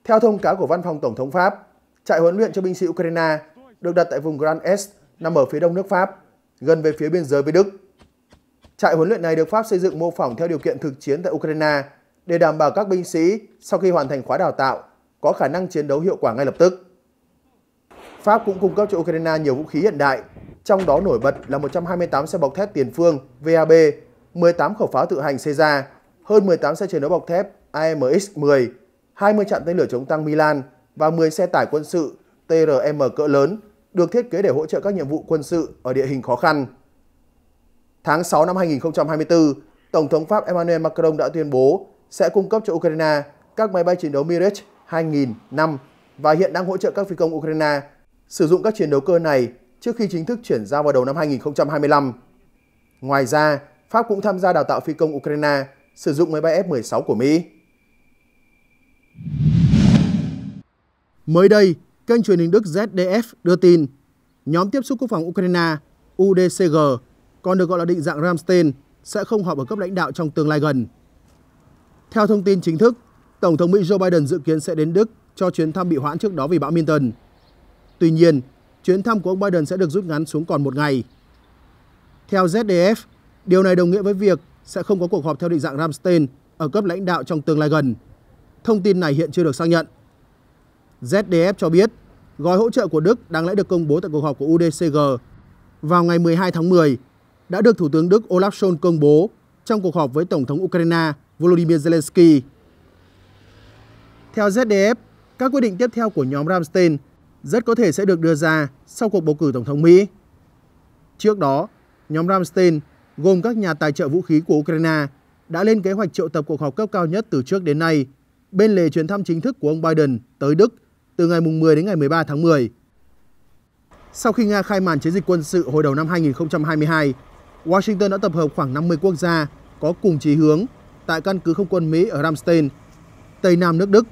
Theo thông cáo của Văn phòng Tổng thống Pháp, trại huấn luyện cho binh sĩ Ukraine được đặt tại vùng Grand Est nằm ở phía đông nước Pháp, gần về phía biên giới với Đức. Trại huấn luyện này được Pháp xây dựng mô phỏng theo điều kiện thực chiến tại Ukraine để đảm bảo các binh sĩ sau khi hoàn thành khóa đào tạo có khả năng chiến đấu hiệu quả ngay lập tức. Pháp cũng cung cấp cho Ukraine nhiều vũ khí hiện đại trong đó nổi bật là 128 xe bọc thép tiền phương VAB, 18 khẩu pháo tự hành Caesar, hơn 18 xe chiến đấu bọc thép AMX-10, 20 trạm tên lửa chống tăng Milan và 10 xe tải quân sự TRM cỡ lớn được thiết kế để hỗ trợ các nhiệm vụ quân sự ở địa hình khó khăn. Tháng 6 năm 2024, Tổng thống Pháp Emmanuel Macron đã tuyên bố sẽ cung cấp cho Ukraine các máy bay chiến đấu Mirage 2000, năm và hiện đang hỗ trợ các phi công Ukraine sử dụng các chiến đấu cơ này trước khi chính thức chuyển giao vào đầu năm 2025. Ngoài ra, Pháp cũng tham gia đào tạo phi công Ukraine sử dụng máy bay F-16 của Mỹ. Mới đây, kênh truyền hình Đức ZDF đưa tin nhóm tiếp xúc quốc phòng Ukraine UDCG, còn được gọi là định dạng Ramstein, sẽ không họp ở cấp lãnh đạo trong tương lai gần. Theo thông tin chính thức, Tổng thống Mỹ Joe Biden dự kiến sẽ đến Đức cho chuyến thăm bị hoãn trước đó vì bão Minton. Tuy nhiên, chuyến thăm của ông Biden sẽ được rút ngắn xuống còn một ngày. Theo ZDF, điều này đồng nghĩa với việc sẽ không có cuộc họp theo định dạng Ramstein ở cấp lãnh đạo trong tương lai gần. Thông tin này hiện chưa được xác nhận. ZDF cho biết gói hỗ trợ của Đức đáng lẽ được công bố tại cuộc họp của UDCG vào ngày 12 tháng 10 đã được Thủ tướng Đức Olaf Scholz công bố trong cuộc họp với Tổng thống Ukraine Volodymyr Zelensky. Theo ZDF, các quyết định tiếp theo của nhóm Ramstein rất có thể sẽ được đưa ra sau cuộc bầu cử Tổng thống Mỹ. Trước đó, nhóm Ramstein gồm các nhà tài trợ vũ khí của Ukraine đã lên kế hoạch triệu tập cuộc họp cấp cao nhất từ trước đến nay bên lề chuyến thăm chính thức của ông Biden tới Đức từ ngày 10 đến ngày 13 tháng 10. Sau khi Nga khai màn chiến dịch quân sự hồi đầu năm 2022, Washington đã tập hợp khoảng 50 quốc gia có cùng chí hướng tại căn cứ không quân Mỹ ở Ramstein, Tây Nam nước Đức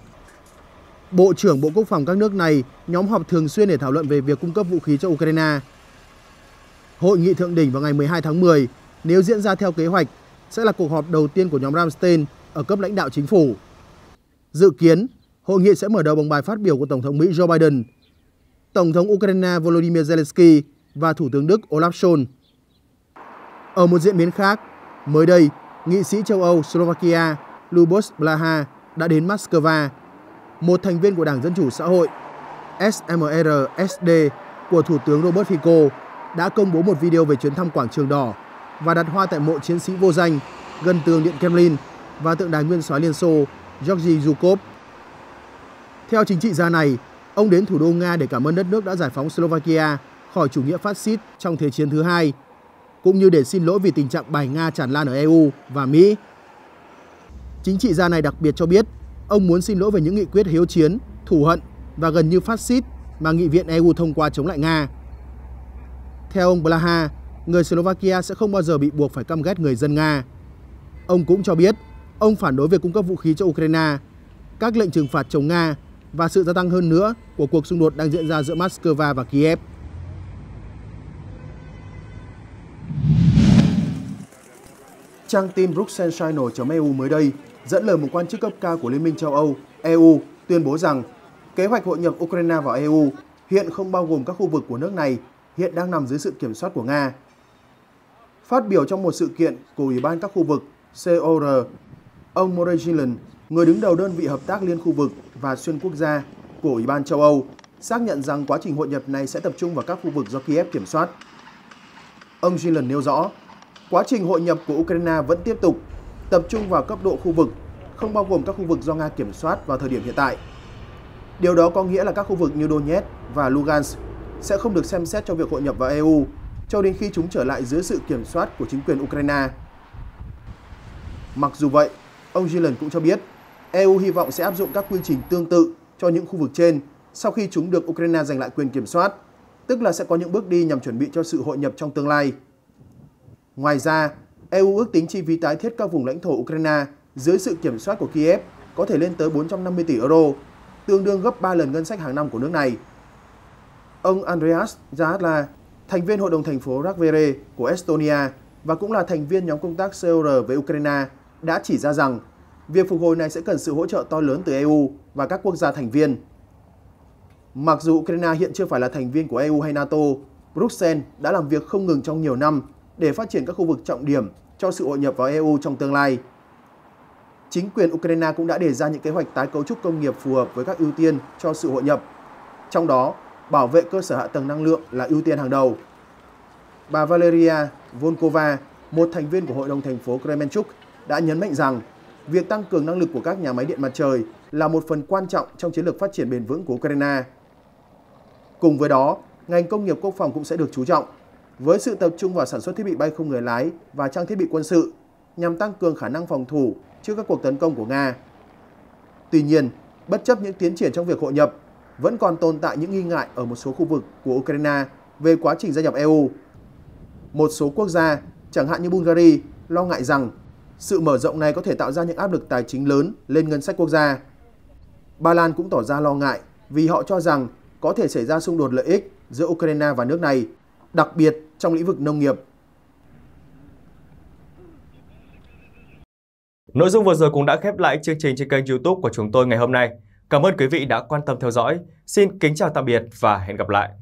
Bộ trưởng Bộ Quốc phòng các nước này nhóm họp thường xuyên để thảo luận về việc cung cấp vũ khí cho Ukraine. Hội nghị thượng đỉnh vào ngày 12 tháng 10, nếu diễn ra theo kế hoạch, sẽ là cuộc họp đầu tiên của nhóm Ramstein ở cấp lãnh đạo chính phủ. Dự kiến, hội nghị sẽ mở đầu bằng bài phát biểu của Tổng thống Mỹ Joe Biden, Tổng thống Ukraine Volodymyr Zelensky và Thủ tướng Đức Olaf Scholz. Ở một diễn biến khác, mới đây, nghị sĩ châu Âu Slovakia Lubos Blaha đã đến Moscow một thành viên của Đảng Dân Chủ Xã hội SMRSD của Thủ tướng Robert Fico đã công bố một video về chuyến thăm quảng trường đỏ và đặt hoa tại mộ chiến sĩ vô danh gần tường điện Kremlin và tượng đài nguyên soái Liên Xô Georgy Zhukov. Theo chính trị gia này, ông đến thủ đô Nga để cảm ơn đất nước đã giải phóng Slovakia khỏi chủ nghĩa phát xít trong Thế chiến thứ hai, cũng như để xin lỗi vì tình trạng bài Nga tràn lan ở EU và Mỹ. Chính trị gia này đặc biệt cho biết Ông muốn xin lỗi về những nghị quyết hiếu chiến, thù hận và gần như phát xít mà nghị viện EU thông qua chống lại Nga. Theo ông Blaha, người Slovakia sẽ không bao giờ bị buộc phải căm ghét người dân Nga. Ông cũng cho biết, ông phản đối việc cung cấp vũ khí cho Ukraine, các lệnh trừng phạt chống Nga và sự gia tăng hơn nữa của cuộc xung đột đang diễn ra giữa Moscow và Kiev. Trang tin Bruxelles Channel.eu mới đây dẫn lời một quan chức cấp cao của Liên minh châu Âu, EU, tuyên bố rằng kế hoạch hội nhập Ukraine vào EU hiện không bao gồm các khu vực của nước này hiện đang nằm dưới sự kiểm soát của Nga. Phát biểu trong một sự kiện của Ủy ban các khu vực COR, ông Murray người đứng đầu đơn vị hợp tác liên khu vực và xuyên quốc gia của Ủy ban châu Âu, xác nhận rằng quá trình hội nhập này sẽ tập trung vào các khu vực do Kiev kiểm soát. Ông Gillen nêu rõ, quá trình hội nhập của Ukraine vẫn tiếp tục tập trung vào cấp độ khu vực, không bao gồm các khu vực do Nga kiểm soát vào thời điểm hiện tại. Điều đó có nghĩa là các khu vực như Donetsk và Lugansk sẽ không được xem xét cho việc hội nhập vào EU cho đến khi chúng trở lại dưới sự kiểm soát của chính quyền Ukraine. Mặc dù vậy, ông Gillen cũng cho biết EU hy vọng sẽ áp dụng các quy trình tương tự cho những khu vực trên sau khi chúng được Ukraine giành lại quyền kiểm soát, tức là sẽ có những bước đi nhằm chuẩn bị cho sự hội nhập trong tương lai. Ngoài ra, EU ước tính chi phí tái thiết các vùng lãnh thổ Ukraine dưới sự kiểm soát của Kiev có thể lên tới 450 tỷ euro, tương đương gấp 3 lần ngân sách hàng năm của nước này. Ông Andreas Zahatla, thành viên Hội đồng thành phố Rakvere của Estonia và cũng là thành viên nhóm công tác COR với Ukraine, đã chỉ ra rằng việc phục hồi này sẽ cần sự hỗ trợ to lớn từ EU và các quốc gia thành viên. Mặc dù Ukraine hiện chưa phải là thành viên của EU hay NATO, Bruxelles đã làm việc không ngừng trong nhiều năm để phát triển các khu vực trọng điểm cho sự hội nhập vào EU trong tương lai. Chính quyền Ukraine cũng đã đề ra những kế hoạch tái cấu trúc công nghiệp phù hợp với các ưu tiên cho sự hội nhập. Trong đó, bảo vệ cơ sở hạ tầng năng lượng là ưu tiên hàng đầu. Bà Valeria Volkova, một thành viên của Hội đồng thành phố Kremenchuk, đã nhấn mạnh rằng việc tăng cường năng lực của các nhà máy điện mặt trời là một phần quan trọng trong chiến lược phát triển bền vững của Ukraine. Cùng với đó, ngành công nghiệp quốc phòng cũng sẽ được chú trọng với sự tập trung vào sản xuất thiết bị bay không người lái và trang thiết bị quân sự nhằm tăng cường khả năng phòng thủ trước các cuộc tấn công của Nga. Tuy nhiên, bất chấp những tiến triển trong việc hội nhập, vẫn còn tồn tại những nghi ngại ở một số khu vực của Ukraine về quá trình gia nhập EU. Một số quốc gia, chẳng hạn như Bulgaria, lo ngại rằng sự mở rộng này có thể tạo ra những áp lực tài chính lớn lên ngân sách quốc gia. Ba Lan cũng tỏ ra lo ngại vì họ cho rằng có thể xảy ra xung đột lợi ích giữa Ukraine và nước này, đặc biệt trong lĩnh vực nông nghiệp. Nội dung vừa rồi cũng đã khép lại chương trình trên kênh youtube của chúng tôi ngày hôm nay. Cảm ơn quý vị đã quan tâm theo dõi. Xin kính chào tạm biệt và hẹn gặp lại.